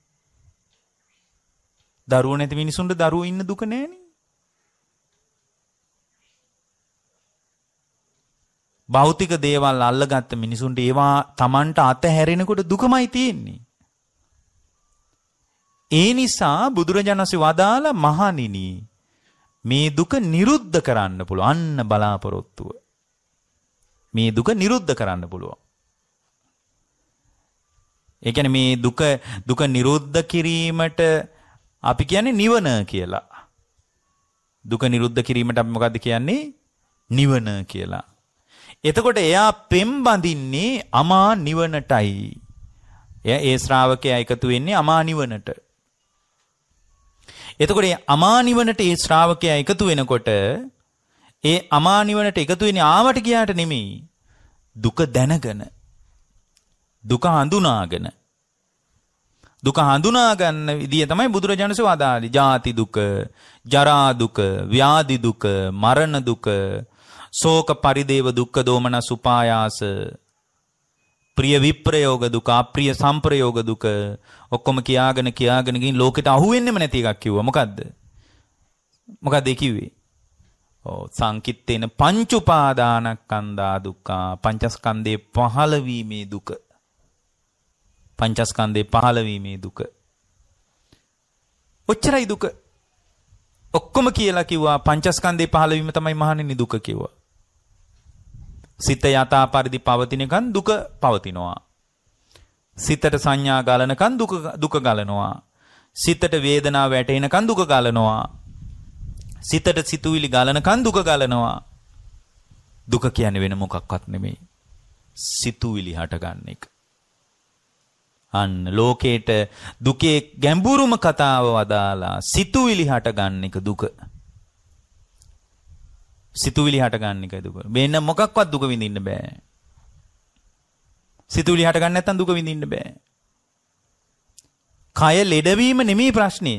දරුවෝ නැති මිනිසුන්ට දරුවෝ ඉන්න දුක නෑනේ. භෞතික දේවල් අල්ලගත්ත මිනිසුන්ට ඒවා Tamanට අතහැරෙනකොට දුකමයි තියෙන්නේ. ඒ නිසා බුදුරජාණන්සේ වදාළ මහණෙනි මේ දුක නිරුද්ධ කරන්න පුළුවන් අන්න බලාපොරොත්තුව. මේ දුක නිරුද්ධ කරන්න පුළුවන්. ඒ කියන්නේ මේ දුක දුක නිරුද්ධ කිරීමට අපි කියන්නේ නිවන කියලා. දුක නිරුද්ධ කිරීමට අපි මොකද්ද කියන්නේ? නිවන කියලා. එතකොට එයා පෙම්බඳින්නේ අමා නිවනටයි. එයා ඒ ශ්‍රාවකයා එකතු වෙන්නේ අමා නිවනට. එතකොට මේ අමා නිවනට ඒ ශ්‍රාවකයා එකතු වෙනකොට ඒ අමා නිවනට එකතු වෙන්නේ ආවට ගියාට නෙමෙයි. දුක දැනගෙන දුක හඳුනාගෙන දුක හඳුනා ගන්න විදිය තමයි බුදුරජාණන්සේ වදාළේ. ජාති දුක, ජරා දුක, ව්‍යාධි දුක, මරණ දුක, ශෝක පරිදේව දුක්ඛ දෝමනස් උපායාස ප්‍රිය විප්‍රයෝග දුක, අප්‍රිය සම්ප්‍රයෝග දුක ඔක්කොම කියාගෙන කියාගෙන ගින් ලෝකෙට අහු වෙන්නෙම නැති එකක් කිව්වා. මොකද්ද? මොකද්ද ඒ කිව්වේ? සංකිත්තේන පංච උපාදානස්කන්ධා දුක්ඛා පංචස්කන්ධේ පහළ වීමේ දුක පංචස්කන්ධේ පහළවීමේ දුක. ඔච්චරයි දුක. ඔක්කොම කියලා කිව්වා පංචස්කන්ධේ පහළවීම තමයි මහණෙනි දුක කිව්වා. සිත යථා පරිදි පවතිනකන් දුක පවතිනවා. සිතට සංඥා ගලනකන් දුක දුක ගලනවා. සිතට වේදනාව වැටෙනකන් දුක ගලනවා. සිතට සිතුවිලි ගලනකන් දුක ගලනවා. දුක කියන්නේ වෙන මොකක්වත් නෙමෙයි. සිතුවිලි හටගන්න එක. අන්න ලෝකේට දුකේ ගැඹුරුම කතාව වදාලා සිතුවිලි හටගන්න එක දුක. සිතුවිලි හටගන්න එක දුක. වෙන මොකක්වත් දුක විඳින්න බෑ. සිතුවිලි හටගන්න නැත්නම් දුක විඳින්න බෑ. කය ලෙඩවීම නෙමෙයි ප්‍රශ්නය.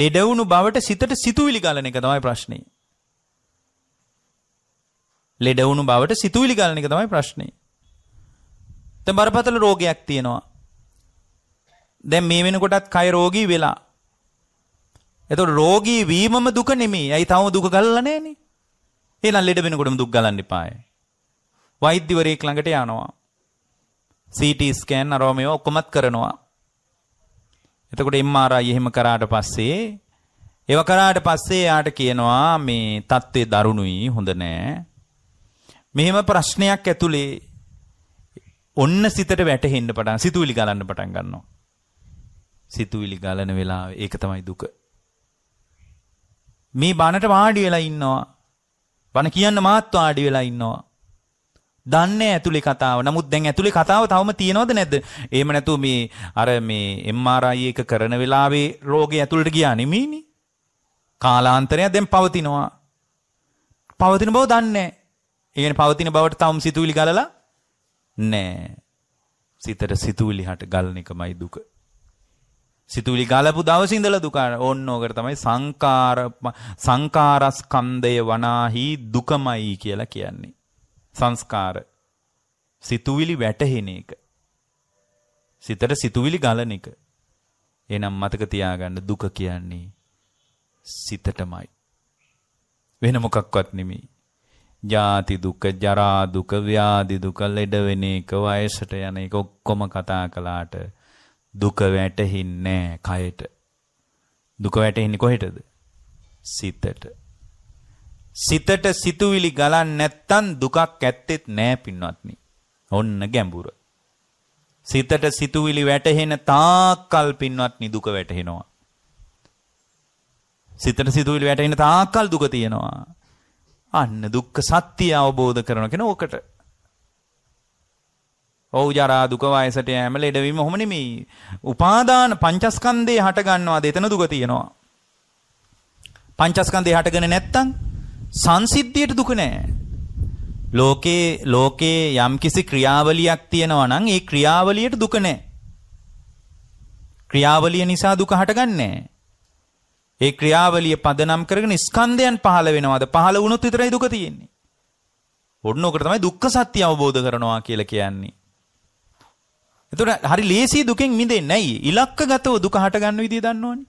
ලෙඩවුණු බවට සිතට සිතුවිලි ගලන එක තමයි ප්‍රශ්නේ. ලෙඩවුණු බවට සිතුවිලි ගලන එක තමයි ප්‍රශ්නේ. දැන් බරපතල රෝගයක් තියෙනවා. දැන් මේ වෙනකොටත් කය රෝගී වෙලා. එතකොට රෝගී වීමම දුක නෙමෙයි. ඇයි තවම දුක ගල්ලා නැන්නේ? එහෙනම් ලෙඩ වෙනකොටම දුක් ගලන්න එපායි. වෛද්‍යවරයෙක් ළඟට යනවා. CT ස්කෑන් අරව මේවා ඔක්කොමත් කරනවා. එතකොට MRI එහෙම කරාට පස්සේ ඒව කරාට පස්සේ යාට කියනවා මේ தත්ත්වේ දරුණුයි හොඳ නෑ. මෙහෙම ප්‍රශ්නයක් ඇතුලේ ඔන්න සිතට වැටෙන්න පටන් සිතුවිලි ගලන්න පටන් ගන්නවා. සිතුවිලි ගලන වෙලාව ඒක තමයි දුක. මේ බණට වාඩි වෙලා ඉන්නවා. බණ කියන්න මාත් වාඩි වෙලා ඉන්නවා. දන්නේ ඇතුලේ කතාව. නමුත් දැන් ඇතුලේ කතාව තවම තියෙනවද නැද්ද? එහෙම නැතුව මේ අර මේ MRI එක කරන වෙලාවේ රෝගේ ඇතුලට ගියා නෙමෙයිනේ. කාලාන්තරය දැන් පවතිනවා. පවතින බව දන්නේ නැහැ. ඒ කියන්නේ පවතින බවට තවම සිතුවිලි ගලලා නැහැ. සිතට සිතුවිලි හට ගලන එකමයි දුක. සිතුවිලි ගලපු දවසේ ඉඳලා දුකාර ඕන්න ඕකට තමයි සංකාර සංකාරස්කන්ධය වනාහි දුකමයි කියලා කියන්නේ. සංස්කාර. සිතුවිලි වැටහෙන එක. සිතට සිතුවිලි ගලන එක. එහෙනම් මතක තියාගන්න දුක කියන්නේ සිතටමයි. වෙන මොකක්වත් නෙමෙයි. ජාති දුක, ජරා දුක, ව්‍යාධි දුක, ලෙඩ වෙන එක, වයසට යන එක ඔක්කොම කතා කළාට දුක වැටෙන්නේ කයට. දුක වැටෙන්නේ කොහෙටද? සිතට. සිතට සිතුවිලි ගලන්නේ නැත්තම් දුකක් ඇත්තෙත් නෑ පින්වත්නි. ඔන්න ගැඹුර. සිතට සිතුවිලි වැටෙන තාක්කල් පින්වත්නි දුක වැටෙනවා. සිතට සිතුවිලි වැටෙන තාක්කල් දුක තියෙනවා. අන්න දුක්ඛ සත්‍ය අවබෝධ කරන කෙනා ඕකට ඔව් ජරා දුක වයසට යෑම ලෙඩවීම ඔහොම නෙමෙයි. උපාදාන පංචස්කන්ධේ හට ගන්නවාද එතන දුක තියෙනවා. පංචස්කන්ධේ හටගෙන නැත්තම් සංසිද්ධියට දුක නෑ. ලෝකේ ලෝකේ යම්කිසි ක්‍රියාවලියක් තියෙනවා නම් ඒ ක්‍රියාවලියට දුක නෑ. ක්‍රියාවලිය නිසා දුක හටගන්නේ ඒ ක්‍රියාවලිය පදනම් කරගෙන ස්කන්ධයන් පහළ වෙනවාද? පහළ වුණොත් විතරයි දුක තියෙන්නේ. ඔන්න ඔකට තමයි දුක්ඛ සත්‍ය අවබෝධ කරනවා කියලා කියන්නේ. එතකොට හරි ලේසි දුකෙන් මිදෙන්නේ නැයි ඉලක්කගතව දුක හට ගන්න විදිය දන්නවනේ.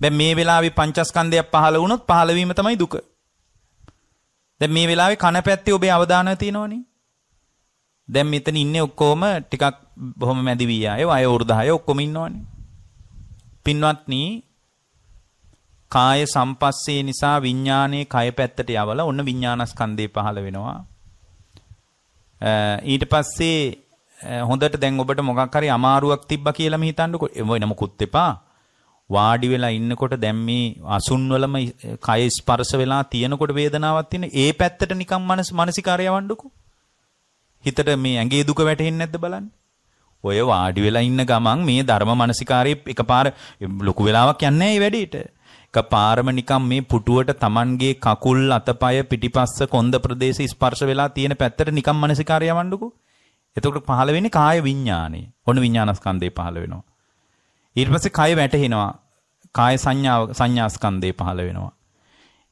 දැන් මේ වෙලාවේ පංචස්කන්ධයක් පහළ වුණොත් පහළ වීම තමයි දුක. දැන් මේ වෙලාවේ කන පැත්තේ ඔබේ අවධානය තියෙනවනේ. දැන් මෙතන ඉන්නේ ඔක්කොම ටිකක් බොහොම මැදි වී ආය වය වෘද්ධාය ඔක්කොම ඉන්නවනේ. පින්වත්නි කාය සම්පස්සේ නිසා විඥානයේ කය පැත්තට යවලා ඔන්න විඥානස්කන්ධේ පහළ වෙනවා. ඊට පස්සේ හොඳට දැන් ඔබට මොකක් හරි අමාරුවක් තිබ්බා කියලාම හිතන්නකෝ වෙන මොකුත් එපා වාඩි වෙලා ඉන්නකොට දැන් මේ අසුන්වලම කය ස්පර්ශ වෙලා තියෙනකොට වේදනාවක් තියෙන ඒ පැත්තට නිකන් මනස මානසිකාරය වණ්ඩුකෝ හිතට මේ ඇඟේ දුක වැටෙන්නේ නැද්ද බලන්න ඔය වාඩි වෙලා ඉන්න ගමන් මේ ධර්ම මානසිකාරයේ එකපාර ලොකු වෙලාවක් යන්නේ නැහැ මේ වැඩේට එකපාරම නිකන් මේ පුටුවට Tamanගේ කකුල් අතපය පිටිපස්ස කොන්ද ප්‍රදේශ ස්පර්ශ වෙලා තියෙන පැත්තට නිකන් මානසිකාරය වණ්ඩුකෝ එතකොට පහළ වෙන්නේ කාය විඥානේ. ඔන්න විඥානස්කන්ධේ පහළ වෙනවා. ඊට පස්සේ කය වැටහෙනවා. කාය සංඥාව සංඥාස්කන්ධේ පහළ වෙනවා.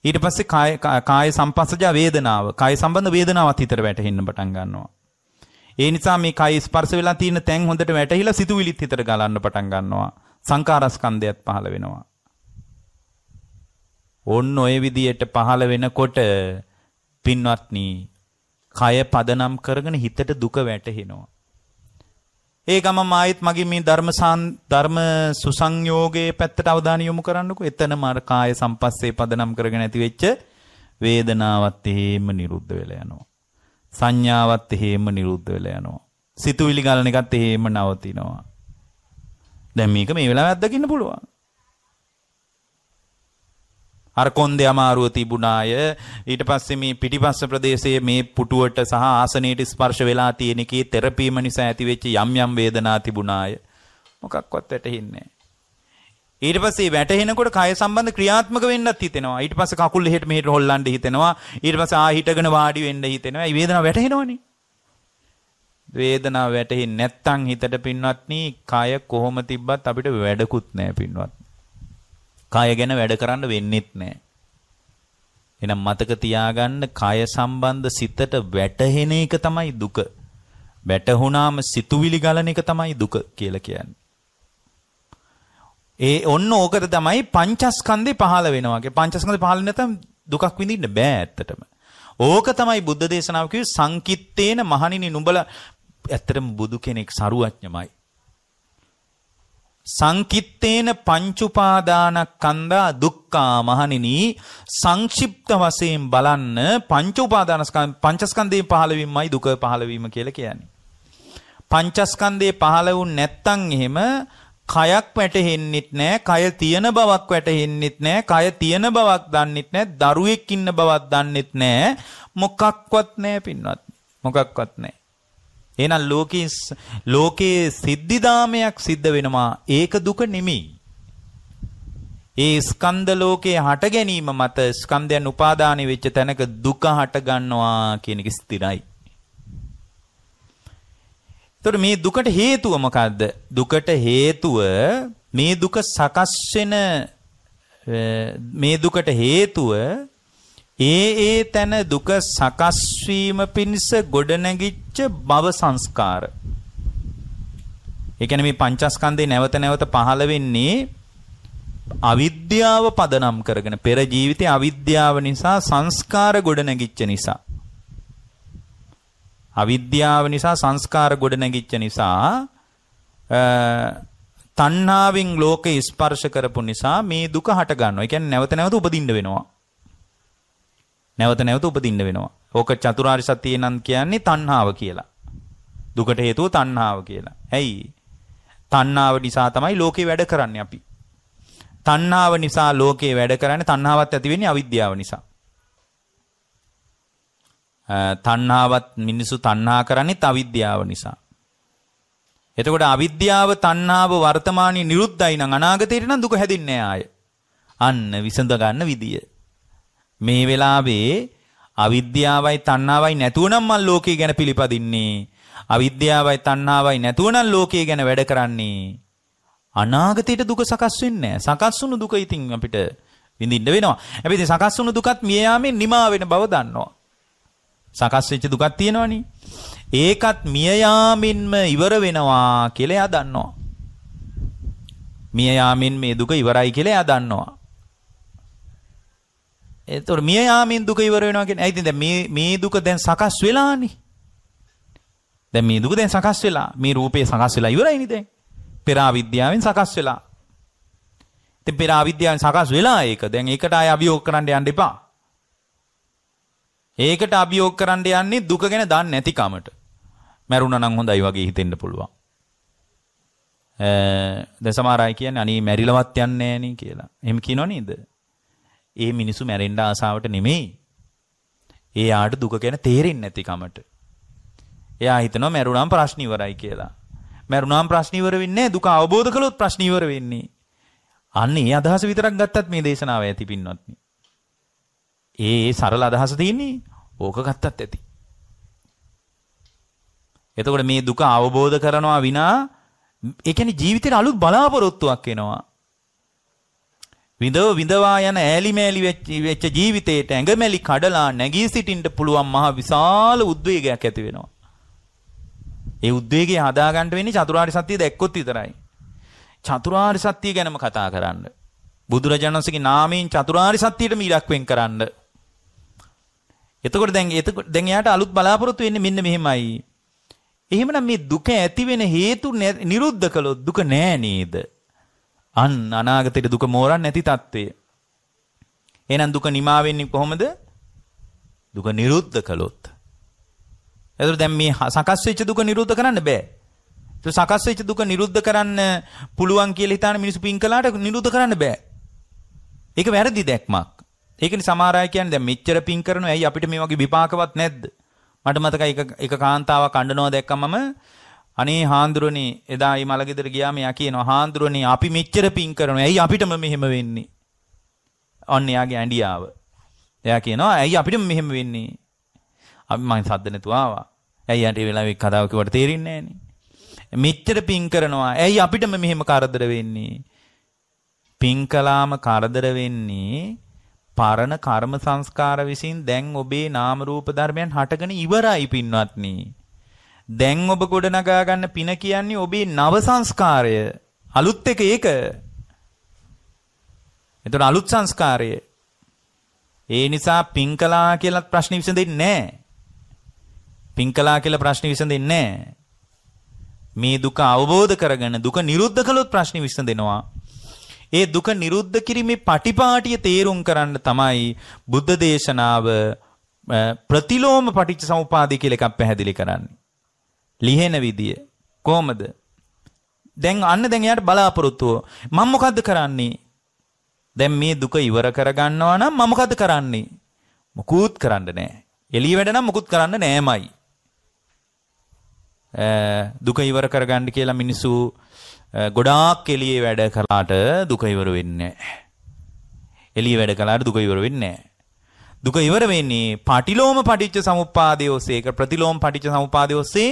ඊට පස්සේ කාය කාය සම්පස්සජ වේදනාව, කාය සම්බන්ධ වේදනාවත් හිතට වැටෙන්න පටන් ගන්නවා. ඒ නිසා මේ කය ස්පර්ශ වෙලා තියෙන තැන් හොඳට වැටහිලා සිතුවිලිත් හිතට ගලන්න පටන් ගන්නවා. සංකාරස්කන්ධයත් පහළ වෙනවා. ඔන්න ඔය විදියට පහළ වෙනකොට පින්වත්නි කය පදනම් කරගෙන හිතට දුක වැටහෙනවා. ඒ ගමම ආයෙත් මගේ මේ ධර්මසාන් ධර්ම සුසංයෝගයේ පැත්තට අවධානය යොමු කරන්නකෝ. එතනම අර කාය සම්පස්සේ පදනම් කරගෙන ඇති වෙච්ච වේදනාවත් එහෙම නිරුද්ධ වෙලා යනවා. සංඥාවත් එහෙම නිරුද්ධ වෙලා යනවා. සිතුවිලි ගලන එකත් එහෙම නවතිනවා. දැන් මේක මේ වෙලාවෙ අත්දකින්න පුළුවන්. අර කොන්දේ අමාරුව තිබුණාය ඊට පස්සේ මේ පිටිපස්ස ප්‍රදේශයේ මේ පුටුවට සහ ආසනයට ස්පර්ශ වෙලා තියෙන කී තෙරපීම නිසා ඇතිවෙච්ච යම් යම් වේදනා තිබුණාය මොකක්වත් වැටහින්නේ ඊට පස්සේ වැටහෙනකොට කය සම්බන්ධ ක්‍රියාත්මක වෙන්නත් හිතෙනවා ඊට පස්සේ කකුල් එහෙට මෙහෙට හොල්ලන්න හිතෙනවා ඊට පස්සේ ආ හිටගෙන වාඩි වෙන්න හිතෙනවා මේ වේදනාව වැටහෙනවනේ වේදනාව වැටහෙන්නේ නැත්තම් හිතට පින්වත්නි කය කොහොම තිබ්බත් අපිට වැඩකුත් නැහැ පින්වත් කය ගැන වැඩ කරන්න වෙන්නේත් නැහැ. එහෙනම් මතක තියාගන්න කය සම්බන්ධ සිතට වැටහෙන එක තමයි දුක. වැටහුණාම සිතුවිලි ගලන එක තමයි දුක කියලා කියන්නේ. ඒ ඔන්න ඕකට තමයි පංචස්කන්ධේ පහළ වෙනවා. ඒ පංචස්කන්ධේ පහළ නැත්නම් දුකක් විඳින්න බෑ ඇත්තටම. ඕක තමයි බුද්ධ දේශනාව කිව්වේ සංකිට්තේන මහණෙනි නුඹලා ඇත්තටම බුදු කෙනෙක් සරුවඥමයි. සංකිත්තේන පංචඋපාදානස්කන්ධා දුක්ඛා මහණෙනි සංක්ෂිප්ත වශයෙන් බලන්න පංචඋපාදානස්කන්ධ පංචස්කන්ධේ පහළවීමයි දුක පහළවීම කියලා කියන්නේ. පංචස්කන්ධේ පහළ වුන් නැත්තම් එහෙම කයක් වැටහෙන්නෙත් නෑ කය තියෙන බවක් වැටහෙන්නෙත් නෑ කය තියෙන බවක් දන්නෙත් නෑ දරුවෙක් ඉන්න බවක් දන්නෙත් නෑ මොකක්වත් නෑ පින්වත් මොකක්වත් නෑ එහෙනම් ලෝකේ ලෝකේ සිද්ධිදාමයක් සිද්ධ වෙනවා. ඒක දුක නෙමෙයි. ඒ ස්කන්ධ ලෝකයේ හට ගැනීම මත ස්කන්ධයන් උපාදානෙ වෙච්ච තැනක දුක හට ගන්නවා කියන එක ස්ථිරයි. එතකොට මේ දුකට හේතුව මොකද්ද? දුකට හේතුව මේ දුක සකස් වෙන මේ දුකට හේතුව ඒ ඒ තන දුක සකස් වීම පිණිස ගොඩනැගිච්ච භව සංස්කාර. ඒ කියන්නේ මේ පංචස්කන්ධේ නැවත නැවත පහළ වෙන්නේ අවිද්‍යාව පදනම් කරගෙන පෙර ජීවිතේ අවිද්‍යාව නිසා සංස්කාර ගොඩනැගිච්ච නිසා අවිද්‍යාව නිසා සංස්කාර ගොඩනැගිච්ච නිසා තණ්හාවෙන් ලෝකේ ස්පර්ශ කරපු නිසා මේ දුක හට ගන්නවා. ඒ කියන්නේ නැවත නැවත උපදින්න වෙනවා. නැවත නැවත උපදින්න වෙනවා. ඕක චතුරාර්ය සත්‍යය නම් කියන්නේ තණ්හාව කියලා. දුකට හේතුව තණ්හාව කියලා. ඇයි? තණ්හාව නිසා තමයි ලෝකේ වැඩ කරන්නේ අපි. තණ්හාව නිසා ලෝකේ වැඩ කරන්නේ තණ්හාවත් ඇති වෙන්නේ අවිද්‍යාව නිසා. තණ්හාවත් මිනිසු තණ්හා කරන්නේ අවිද්‍යාව නිසා. එතකොට අවිද්‍යාව තණ්හාව වර්තමානයේ නිරුද්ධයි නම් අනාගතේට නම් දුක හැදින්නේ ආය. අන්න විසඳ ගන්න විදිය. මේ වෙලාවේ අවිද්‍යාවයි තණ්හාවයි නැතුව නම් මම ලෝකේ ගැන පිළිපදින්නේ. අවිද්‍යාවයි තණ්හාවයි නැතුව නම් ලෝකේ ගැන වැඩ කරන්නේ. අනාගතයට දුක සකස් වෙන්නේ නැහැ. සකස් වුණු දුක ඉතින් අපිට විඳින්න වෙනවා. හැබැයි ඉතින් සකස් වුණු දුකත් මිය යාමෙන් නිමා වෙන බව දන්නවා. සකස් වෙච්ච දුකක් තියෙනවනේ. ඒකත් මිය යාමින්ම ඉවර වෙනවා කියලා එයා දන්නවා. මිය යාමින් මේ දුක ඉවරයි කියලා එයා දන්නවා. එතකොට මිය යාමෙන් දුක ඉවර වෙනවා කියන්නේ. ඇයි දැන් මේ මේ දුක දැන් සකස් වෙලානේ. දැන් මේ දුක දැන් සකස් වෙලා මේ රූපේ සකස් වෙලා ඉවරයිනේ දැන්. පෙර අවිද්‍යාවෙන් සකස් වෙලා. ඉතින් පෙර අවිද්‍යාවෙන් සකස් වෙලා ඒක. දැන් ඒකට ආය අභියෝග කරන්න යන්න එපා. ඒකට අභියෝග කරන්න යන්නේ දුක ගැන දන්නේ නැති කමට. මැරුණා නම් හොඳයි වගේ හිතෙන්න පුළුවන්. අ දැන් සමහර අය කියන්නේ අනේ මැරිලවත් යන්නේ නැණි කියලා. එහෙම කියනෝ නේද? ඒ මිනිස්සු මැරෙන්න ආසාවට නෙමෙයි. ඒ යාට දුක ගැන තේරෙන්නේ නැති කමට. එයා හිතනවා මැරුණාම ප්‍රශ්න ඉවරයි කියලා. මැරුණාම ප්‍රශ්න ඉවර වෙන්නේ දුක අවබෝධ කළොත් ප්‍රශ්න ඉවර වෙන්නේ. අන්න ඒ අදහස විතරක් ගත්තත් මේ දේශනාව ඇති පින්වත්නි. ඒ සරල අදහස තියෙන්නේ ඕක ගත්තත් ඇති. එතකොට මේ දුක අවබෝධ කරනවා විනා ඒ කියන්නේ ජීවිතේට අලුත් බලාපොරොත්තුවක් එනවා. විඳව විඳවා යන ඈලි මෑලි වෙච්ච ජීවිතේට ඇඟමැලි කඩලා නැගී සිටින්න පුළුවන් මහ විශාල උද්වේගයක් ඇති වෙනවා. ඒ උද්වේගය හදාගන්න වෙන්නේ චතුරාර්ය සත්‍ය දැක්කොත් විතරයි. චතුරාර්ය සත්‍ය ගැනම කතා කරන්න. බුදුරජාණන් වහන්සේගේ නාමයෙන් චතුරාර්ය සත්‍යයටම ඉලක්ක වෙන් කරන්න. එතකොට දැන් එතකොට දැන් එයාට අලුත් බලාපොරොත්තු වෙන්නේ මෙන්න මෙහෙමයි. එහෙමනම් මේ දුක ඇති වෙන හේතු නිරුද්ධ කළොත් දුක නෑ නේද? අන් අනාගතයේ දුක මෝරන්නේ නැති తත්වය. එහෙනම් දුක නිමා වෙන්නේ කොහොමද? දුක නිරුද්ධ කළොත්. එතකොට දැන් මේ සකස් වෙච්ච දුක නිරුද්ධ කරන්න බෑ. ඒ සකස් වෙච්ච දුක නිරුද්ධ කරන්න පුළුවන් කියලා හිතාන මිනිස්සු පින් කළාට නිරුද්ධ කරන්න බෑ. ඒක වැරදි දැක්මක්. ඒකනේ සමහර අය කියන්නේ දැන් මෙච්චර පින් කරනවා ඇයි අපිට මේ වගේ විපාකවත් නැද්ද? මට මතකයි එක එක කාන්තාවක් අඬනවා දැක්කම මම අනේ හාන්දුරනේ එදා මේ මලගෙදර ගියාම යා කියනවා හාන්දුරනේ අපි මෙච්චර පිං කරනවා. ඇයි අපිටම මෙහෙම වෙන්නේ? ඔන්න එයාගේ ඇඬියාව. එයා කියනවා ඇයි අපිටම මෙහෙම වෙන්නේ? අපි මං සද්ද නැතුව ආවා. ඇයි අන්ට වෙලාවේ කතාව කිව්වට තේරෙන්නේ නැහනේ. මෙච්චර පිං කරනවා. ඇයි අපිටම මෙහෙම කරදර වෙන්නේ? පිං කළාම කරදර වෙන්නේ පරණ කර්ම සංස්කාර විසින් දැන් ඔබේ නාම රූප ධර්මයන් හටගෙන ඉවරයි පින්වත්නි. දැන් ඔබ ගොඩනගා ගන්න පින කියන්නේ ඔබේ නව සංස්කාරය. අලුත් එක ඒක. එතකොට අලුත් සංස්කාරය. ඒ නිසා පින් කළා කියලා ප්‍රශ්නේ විසඳෙන්නේ නැහැ. පින් කළා කියලා ප්‍රශ්නේ විසඳෙන්නේ නැහැ. මේ දුක අවබෝධ කරගෙන දුක නිරුද්ධ කළොත් ප්‍රශ්නේ විසඳෙනවා. ඒ දුක නිරුද්ධ කිරීමේ පටිපාටිය තේරුම් කරන්න තමයි බුද්ධ දේශනාව ප්‍රතිලෝම පටිච්ච සමුපාදය කියලා එකක් පැහැදිලි කරන්නේ. ලිහෙන විදිය කොහමද දැන් අන්න දැන් එයාට බලාපොරොත්තුව මම මොකද්ද කරන්නේ දැන් මේ දුක ඉවර කරගන්නවා නම් මම මොකද්ද කරන්නේ මොකුත් කරන්න නෑ එළිය වැඩ නම් මොකුත් කරන්න නෑමයි දුක ඉවර කරගන්න කියලා මිනිස්සු ගොඩාක් එළියේ වැඩ කරාට දුක ඉවර වෙන්නේ නෑ එළිය වැඩ කළාට දුක ඉවර වෙන්නේ නෑ දුක ඉවර වෙන්නේ පටිලෝම පටිච්ච සමුප්පාදයේ ඔස්සේ ඒක ප්‍රතිලෝම පටිච්ච සමුප්පාදයේ ඔස්සේ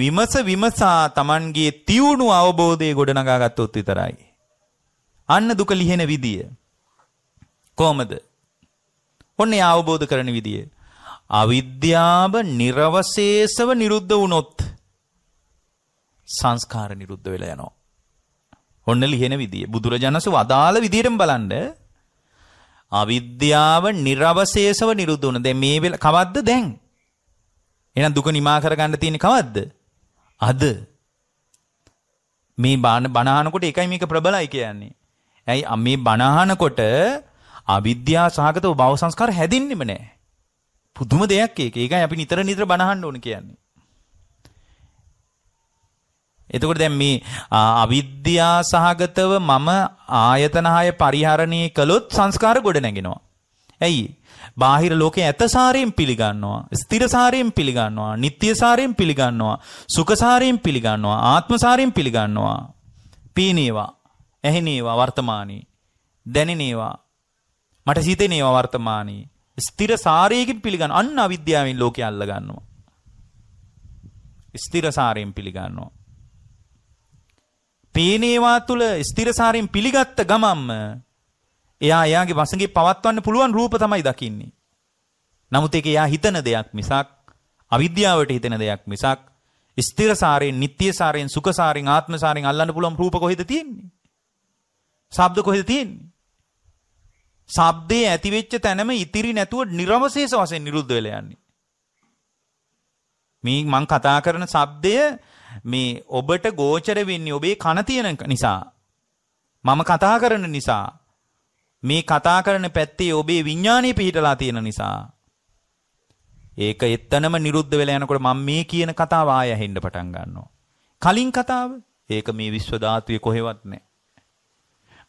විමස විමසා Tamanගේ තියුණු අවබෝධයේ ගොඩනගා ගත්තොත් විතරයි. අන්න දුක ලිහෙන විදිය. කොහමද? ඔන්න ඒ අවබෝධ කරන විදිය. අවිද්‍යාව නිර්වශේෂව නිරුද්ධ වුණොත් සංස්කාර නිරුද්ධ වෙලා යනවා. ඔන්න ලිහෙන විදිය. බුදුරජාණන්සේ වදාළ විදියටම බලන්න අවිද්‍යාව නිර්වශේෂව නිරුද්ධ වුණා. දැන් මේ වෙලාව කවද්ද දැන්? එහෙනම් දුක නිමා කරගන්න තියෙන්නේ කවද්ද? අද. මේ බණ බණහනකොට එකයි මේක ප්‍රබලයි කියන්නේ. ඇයි මේ බණහනකොට අවිද්‍යා සහගතව භව සංස්කාර හැදින්නෙම නැහැ. පුදුම දෙයක් ඒක. ඒකයි අපි නිතර නිතර බණහන්න ඕන කියන්නේ. එතකොට දැන් මේ අවිද්‍යා සහගතව මම ආයතන හය පරිහරණය කළොත් සංස්කාර ගොඩ නැගෙනවා. ඇයි? බාහිර ලෝකේ ඇතසාරයෙන් පිළිගන්නවා, ස්ථිරසාරයෙන් පිළිගන්නවා, නිට්ටයසාරයෙන් පිළිගන්නවා, සුඛසාරයෙන් පිළිගන්නවා, ආත්මසාරයෙන් පිළිගන්නවා. පීනේවා, ඇහෙනේවා වර්තමානයේ, දැනෙනේවා, මට සිතෙනේවා වර්තමානයේ. ස්ථිරසාරයෙන් පිළිගන්න අන්න අවිද්‍යාවෙන් ලෝකේ අල්ල ගන්නවා. ස්ථිරසාරයෙන් පිළිගන්නවා. පේනේවා තුල ස්ථිරසාරයෙන් පිළිගත්ත ගමම්ම එයා එයාගේ වසඟේ පවත්වන්න පුළුවන් රූප තමයි දකින්නේ. නමුත් ඒක එයා හිතන දෙයක් මිසක් අවිද්‍යාවට හිතෙන දෙයක් මිසක් ස්ථිරසාරයෙන්, නිට්ටියසාරයෙන්, සුඛසාරයෙන්, ආත්මසාරයෙන් අල්ලන්න පුළුවන් රූප කොහෙද තියෙන්නේ? ශබ්ද කොහෙද තියෙන්නේ? ශබ්දේ ඇතිවෙච්ච තැනම ඉතිරි නැතුව නිර්වශේෂ වශයෙන් නිරුද්ධ වෙලා යන්නේ. මේ මං කතා කරන ශබ්දය මේ ඔබට ගෝචර වෙන්නේ ඔබේ කන තියෙන නිසා. මම කතා කරන නිසා. මේ කතා කරන පැත්තේ ඔබේ විඥානය පිහිටලා තියෙන නිසා. ඒක එතනම නිරුද්ධ වෙලා යනකොට මම මේ කියන කතාව ආය ඇහෙන්න පටන් ගන්නවා. කලින් කතාව ඒක මේ විශ්ව ධාතුවේ කොහෙවත් නැහැ.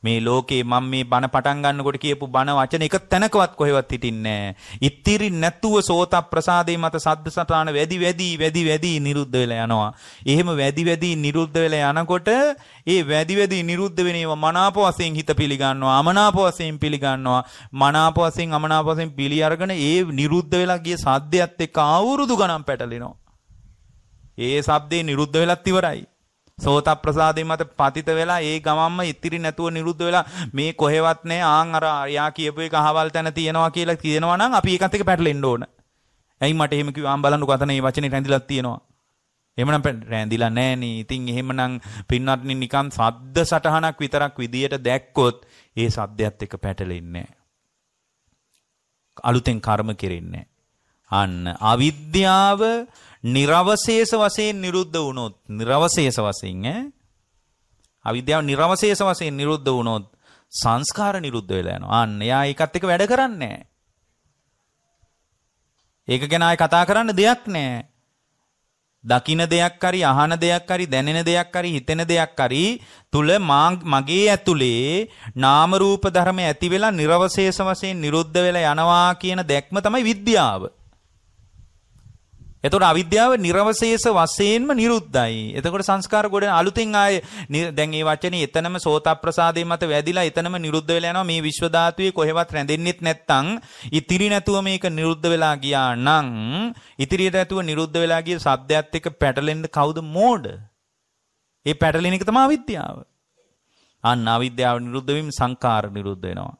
මේ ලෝකේ මම මේ බණ පටන් ගන්නකොට කියපු බණ වචන එක තැනකවත් කොහෙවත් හිටින්නේ නැහැ. ඉතිරි නැතුව සෝත ප්‍රසාදේ මත සද්ද සතාන වැඩි වැඩි වැඩි වැඩි නිරුද්ධ වෙලා යනවා. එහෙම වැඩි වැඩි නිරුද්ධ වෙලා යනකොට ඒ වැඩි වැඩි නිරුද්ධ වෙන ඒවා මනාප වශයෙන් හිත පිළිගන්නවා, අමනාප වශයෙන් පිළිගන්නවා. මනාප වශයෙන් අමනාප වශයෙන් පිළි අරගෙන ඒ නිරුද්ධ වෙලා ගිය සද්දයත් එක්ක අවුරුදු ගණන් පැටලෙනවා. ඒ shabdේ නිරුද්ධ වෙලත් ඉවරයි. සෝතප්‍රසාදේ මත පතිත වෙලා ඒ ගමම්ම ඉතිරි නැතුව නිරුද්ධ වෙලා මේ කොහෙවත් නෑ ආන් අර යා කියපු එක අහවල් තැන තියෙනවා කියලා කියනවා නම් අපි ඒකත් එක්ක පැටලෙන්න ඕන. ඇයි මට එහෙම කිව්වා ආන් බලන්නකෝ අතන මේ වචනේ රැඳිලා තියෙනවා. එහෙමනම් රැඳිලා නෑනේ. ඉතින් එහෙමනම් පින්වත්නි නිකන් සද්ද සටහනක් විතරක් විදියට දැක්කොත් ඒ සද්දයත් එක්ක පැටලෙන්නේ අලුතෙන් කර්ම කෙරෙන්නේ අන්න අවිද්‍යාව නිර්වශේෂ වශයෙන් නිරුද්ධ වුණොත් නිර්වශේෂ වශයෙන් ඈ අවිද්‍යාව නිර්වශේෂ වශයෙන් නිරුද්ධ වුණොත් සංස්කාර නිරුද්ධ වෙලා යනවා. අන්න එයා ඒකත් එක්ක වැඩ කරන්නේ ඒක ගැන ආයි කතා කරන්න දෙයක් නැහැ. දකින දෙයක් හරි අහන දෙයක් හරි දැනෙන දෙයක් හරි හිතෙන දෙයක් හරි තුල මගේ ඇතුලේ නාම රූප ධර්ම ඇති වෙලා නිර්වශේෂ වශයෙන් නිරුද්ධ වෙලා යනවා කියන දැක්ම තමයි විද්‍යාව. එතකොට අවිද්‍යාව නිර්වශේෂ වශයෙන්ම නිරුද්ධයි. එතකොට සංස්කාර ගොඩ අලුතෙන් ආයේ දැන් මේ වචනේ එතනම සෝතප්‍රසාදේ මත වැදිලා එතනම නිරුද්ධ වෙලා යනවා. මේ විශ්ව ධාතුවේ කොහෙවත් රැඳෙන්නෙත් නැත්තම් ඉතිරි නැතුව මේක නිරුද්ධ වෙලා ගියා නම් ඉතිරි නැතුව නිරුද්ධ වෙලා ගිය සද්දයත් එක්ක පැටලෙන්න කවුද මෝඩ? ඒ පැටලෙන එක තමයි අවිද්‍යාව. අන්න අවිද්‍යාව නිරුද්ධ වීම සංකාර නිරුද්ධ වෙනවා.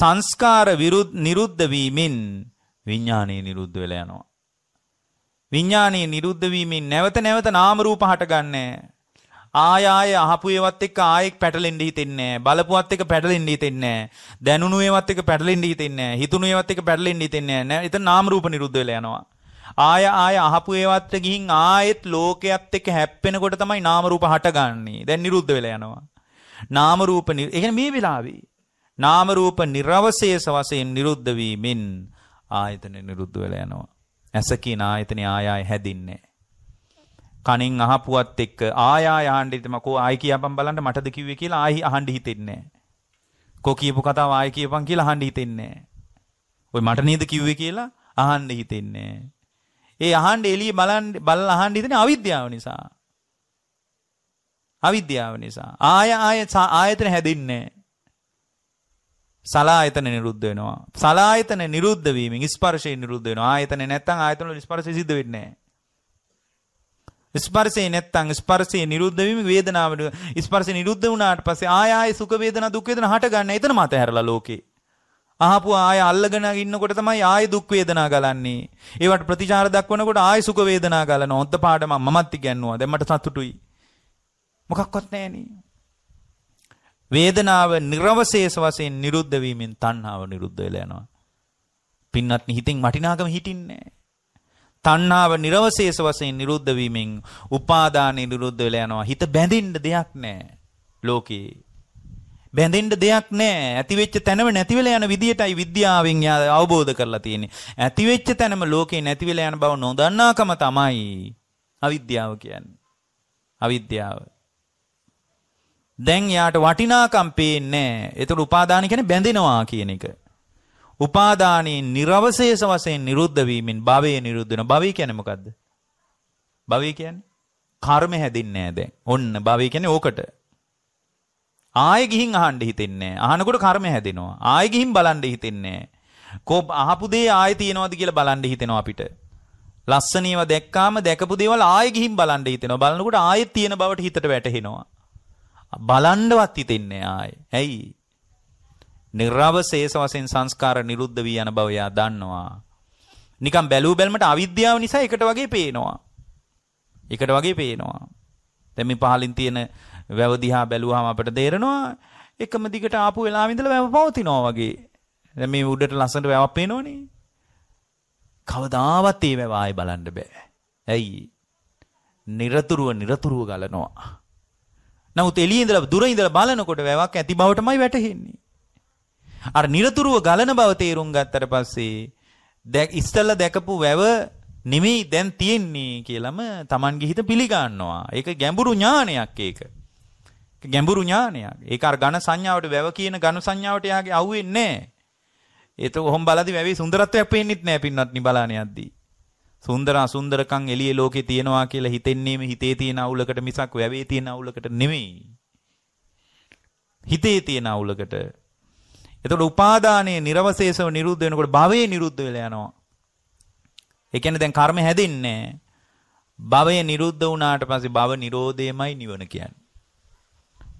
සංස්කාර විරුද්ධ නිරුද්ධ වීමෙන් විඥානය නිරුද්ධ වෙලා යනවා. විඥානයේ නිරුද්ධ වීමෙන් නැවත නැවත නාම රූප හටගන්නේ ආය ආය අහපු ඒවත් එක්ක ආයෙත් පැටලෙන්න හිතෙන්නේ නැහැ. බලපුවත් එක්ක පැටලෙන්න හිතෙන්නේ නැහැ. දැනුණු ඒවත් එක්ක පැටලෙන්න හිතෙන්නේ නැහැ. හිතුණු ඒවත් එක්ක පැටලෙන්න හිතෙන්නේ නැහැ. එතන නාම රූප නිරුද්ධ වෙලා යනවා. ආය ආය අහපු ඒවත් ගිහින් ආයෙත් ලෝකයේත් එක්ක හැප්පෙනකොට තමයි නාම රූප හටගන්නේ. දැන් නිරුද්ධ වෙලා යනවා. නාම රූප ඒ මේ වෙලාවේ නාම රූප නිර්වශේෂ වශයෙන් නිරුද්ධ වීමෙන් ආයතන නිරුද්ධ වෙලා යනවා. ඇස කියන ආයතනේ ආය ආය හැදින්නේ. කනින් අහපුවත් එක්ක ආය ආය අහන්න හිතමකෝ ආයි කියපම් බලන්න මටද කිව්වේ කියලා ආයි අහන්න හිතෙන්නේ නැහැ. කෝ කියපු කතාව ආයි කියපම් කියලා අහන්න හිතෙන්නේ නැහැ. ඔය මට නේද කිව්වේ කියලා අහන්න හිතෙන්නේ නැහැ. ඒ අහන්න එළිය බලන් බලලා අහන්න හිතෙන අවිද්‍යාව නිසා. අවිද්‍යාව නිසා. ආය ආය ආයතන හැදෙන්නේ නැහැ. සලායතන නිරුද්ධ වෙනවා. සලායතන නිරුද්ධ වීමෙන් ස්පර්ශය නිරුද්ධ වෙනවා. ආයතන නැත්තම් ආයතන වල ස්පර්ශය සිද්ධ වෙන්නේ නැහැ. ස්පර්ශය නැත්තම් ස්පර්ශය නිරුද්ධ වීම වේදනාවට ස්පර්ශය නිරුද්ධ වුණාට පස්සේ ආය ආය සුඛ වේදනා දුක් වේදනා හට ගන්න. එතන මත හැරලා ලෝකේ. අහපු ආය අල්ලගෙන ඉන්නකොට තමයි ආය දුක් වේදනා ගලන්නේ. ඒවට ප්‍රතිචාර දක්වනකොට ආය සුඛ වේදනා ගලනවා. ඔද්ද පාඩම මමත් ඉගැන්නුවා. දැන් මට සතුටුයි. මොකක්වත් නැහැ නේ. වේදනාව නිර්වශේෂ වශයෙන් නිරුද්ධ වීමෙන් තණ්හාව නිරුද්ධ වෙලා යනවා. පින්වත්නි හිතෙන් වටිනාකම හිටින්නේ නැහැ. තණ්හාව නිර්වශේෂ වශයෙන් නිරුද්ධ වීමෙන් උපාදානෙ නිරුද්ධ වෙලා යනවා. හිත බැඳෙන්න දෙයක් නැහැ. ලෝකේ බැඳෙන්න දෙයක් නැහැ. ඇතිවෙච්ච තැනම නැති වෙලා යන විදියටයි විද්‍යාවෙන් අවබෝධ කරලා තියෙන්නේ. ඇතිවෙච්ච තැනම ලෝකේ නැති වෙලා යන බව නොදන්නාකම තමයි අවිද්‍යාව කියන්නේ. අවිද්‍යාව. දැන් එයාට වටිනාකම් පේන්නේ නැහැ. ඒතකොට උපාදාන කියන්නේ බැඳෙනවා කියන එක. උපාදානයේ නිර්වශේෂ වශයෙන් නිරුද්ධ වීමෙන් භවය නිරුද්ධ වෙනවා. භවය කියන්නේ මොකද්ද? භවය කියන්නේ කර්ම හැදෙන්නේ නැහැ දැන්. ඔන්න භවය කියන්නේ ඕකට. ආයෙ ගිහින් අහන්න හිතෙන්නේ නැහැ. අහනකොට කර්ම හැදෙනවා. ආයෙ ගිහින් බලන්න හිතෙන්නේ නැහැ. කෝ අහපු දේ ආයෙ තියනවාද කියලා බලන්න හිතෙනවා අපිට. ලස්සන ඒවා දැක්කාම දැකපු දේවල් ආයෙ ගිහින් බලන්න හිතෙනවා. බලනකොට ආයෙත් තියෙන බවට හිතට වැටහෙනවා. බලන්නවත් හිතෙන්නේ ආයේ. ඇයි? නිර්වශේෂ වශයෙන් සංස්කාර නිරුද්ධ වී යන බව එයා දන්නවා. නිකන් බැලූ බැලමට අවිද්‍යාව නිසා එකට වගේ පේනවා. එකට වගේ පේනවා. දැන් මේ පහලින් තියෙන වැව දිහා බැලුවාම අපිට තේරෙනවා එකම දිගට ආපු වෙලාවෙ ඉඳලා වැව පවතිනවා වගේ. දැන් මේ උඩට ලස්සනට වැවක් පේනවනේ. කවදාවත් ඒ වැව ආයේ බලන්න බෑ. ඇයි? নিরතුරුව নিরතුරුව ගලනවා. නමුත් එළියේ ඉඳලා දුර ඉඳලා බලනකොට වැවක් ඇති බවටමයි වැටහෙන්නේ. අර নিরතුරුව ගලන බව තේරුම් ගත්තට පස්සේ දැන් ඉස්සෙල්ලා දැකපු වැව නෙමෙයි දැන් තියෙන්නේ කියලාම Tamanගේ හිත පිළිගන්නවා. ඒක ගැඹුරු ඥානයක් ඒක. ගැඹුරු ඥානයක්. ඒක අර ඝන සංඥාවට වැව කියන ඝන සංඥාවට යාගේ අහුවෙන්නේ නැහැ. ඒක කොහොම බලද්දි වැවේ සුන්දරත්වයක් පේන්නෙත් නැහැ පින්වත්නි බලාන යද්දී. සුන්දර අසුන්දරකම් එළියේ ලෝකේ තියෙනවා කියලා හිතෙන්නේ මේ හිතේ තියෙන අවුලකට මිසක් වැවේ තියෙන අවුලකට නෙමෙයි. හිතේ තියෙන අවුලකට. එතකොට උපාදානයේ නිර්වශේෂව නිරුද්ධ වෙනකොට භවයේ නිරුද්ධ වෙලා යනවා. ඒ කියන්නේ දැන් කර්ම හැදෙන්නේ භවය නිරුද්ධ වුණාට පස්සේ භව නිරෝධයමයි නිවන කියන්නේ.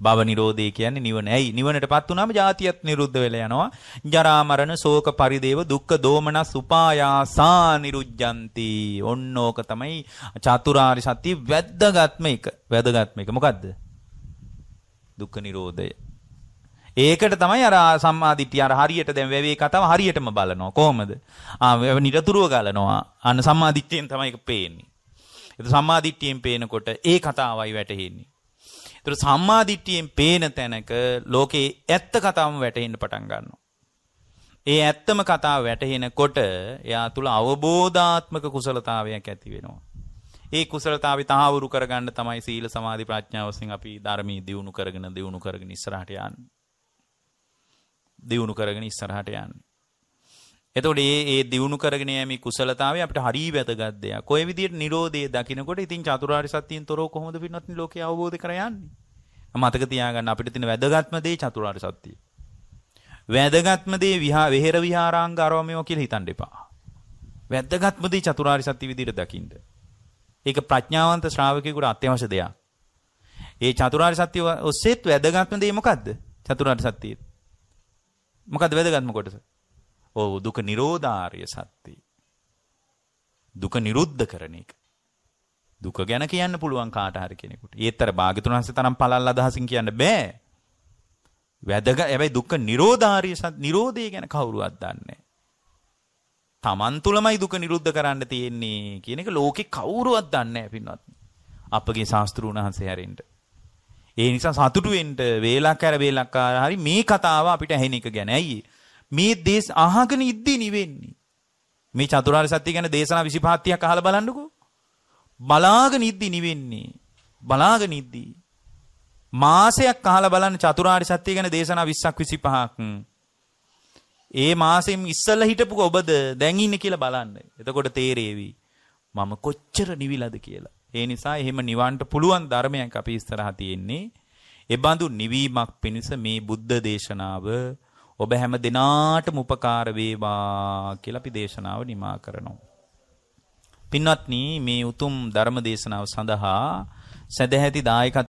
භව නිරෝධය කියන්නේ නිවන. ඇයි? නිවනටපත් වුනම ජාතියත් නිරුද්ධ වෙලා යනවා. ජරා මරණ ශෝක පරිදේව දුක්ඛ දෝමනස් උපායාසා නිරුජ්ජಂತಿ. ඔන්න ඕක තමයි චතුරාර්ය සත්‍ය වැද්දගත්ම එක. වැදගත්ම එක මොකද්ද? දුක්ඛ නිරෝධය. ඒකට තමයි අර සම්මාදිට්ඨිය අර හරියට දැන් වැවේ කතාව හරියටම බලනවා කොහොමද? ආ නිරතුරුව ගලනවා. අන්න සම්මාදිට්ඨියෙන් තමයි ඒක පේන්නේ. ඒක සම්මාදිට්ඨියෙන් පේනකොට ඒ කතාවයි වැටහෙන්නේ. ඒතර සම්මාදිට්ඨියෙන් පේන තැනක ලෝකේ ඇත්ත කතාවම වැටහෙන්න පටන් ගන්නවා. ඒ ඇත්තම කතාව වැටහෙනකොට එයා තුල අවබෝධාත්මක කුසලතාවයක් ඇති වෙනවා. ඒ කුසලතාවය තහවුරු කරගන්න තමයි සීල සමාධි ප්‍රඥා වශයෙන් අපි ධර්මී දියුණු කරගෙන දියුණු කරගෙන ඉස්සරහට යන්නේ. දියුණු කරගෙන ඉස්සරහට යන්නේ. එතකොට මේ මේ දියුණු කරගෙන යෑමේ කුසලතාවය අපිට හරිය වැදගත් දෙයක්. කොයි විදියට Nirodhe දකින්නකොට ඉතින් චතුරාර්ය සත්‍යයෙන් තොරව කොහොමද පින්වත් මේ ලෝකේ අවබෝධ කර යන්නේ? මතක තියාගන්න අපිට තියෙන වැදගත්ම දේ චතුරාර්ය සත්‍යය. වැදගත්ම දේ විහා වෙහෙර විහාරාංග අරව මේවා කියලා හිතන්න එපා. වැදගත්ම දේ චතුරාර්ය සත්‍ය විදියට දකින්න. ඒක ප්‍රඥාවන්ත ශ්‍රාවකයෙකුට අත්‍යවශ්‍ය දෙයක්. ඒ චතුරාර්ය සත්‍ය ඔස්සේත් වැදගත්ම දේ මොකද්ද? චතුරාර්ය සත්‍යයේ. මොකද්ද වැදගත්ම කොටස? ඔව් දුක නිරෝධාර්ය සත්‍යය. දුක නිරුද්ධ කරන එක. දුක ගැන කියන්න පුළුවන් කාට හරි කෙනෙකුට. ඒත්තර භාග්‍යතුන් වහන්සේ තරම් පළල් අදහසින් කියන්න බෑ. වැදගත් හැබැයි දුක නිරෝධාර්ය සත් නිරෝධය ගැන කවුරුවත් දන්නේ නැහැ. තමන් තුළමයි දුක නිරුද්ධ කරන්න තියෙන්නේ කියන එක ලෝකේ කවුරුවත් දන්නේ නැහැ පින්වත්. අපගේ ශාස්ත්‍රු වහන්සේ හැරෙන්න. ඒ නිසා සතුටු වෙන්න වේලක් කර වේලක් හරි මේ කතාව අපිට ඇහෙන එක ගැන. ඇයි මේ දේශ අහගෙන ඉද්දී නිවෙන්නේ. මේ චතුරාර්ය සත්‍ය ගැන දේශනා 25 30ක් අහලා බලන්නකෝ. බලාගෙන ඉද්දී නිවෙන්නේ. බලාගෙන ඉද්දී. මාසයක් අහලා බලන්න චතුරාර්ය සත්‍ය ගැන දේශනා 20ක් 25ක්. ඒ මාසෙම ඉස්සල්ලා හිටපු ඔබද දැන් ඉන්නේ කියලා බලන්න. එතකොට තේරෙවි. මම කොච්චර නිවිලද කියලා. ඒ නිසා එහෙම නිවන්ට පුළුවන් ධර්මයක් අපි ඉස්සරහා තියෙන්නේ. එබඳු නිවීමක් පිණිස මේ බුද්ධ දේශනාව ඔබ හැම දිනාටම උපකාර වේවා කියලා අපි දේශනාව නිමා කරනවා. පින්වත්නි මේ උතුම් ධර්ම දේශනාව සඳහා සදැහැති දායකත්වයෙන්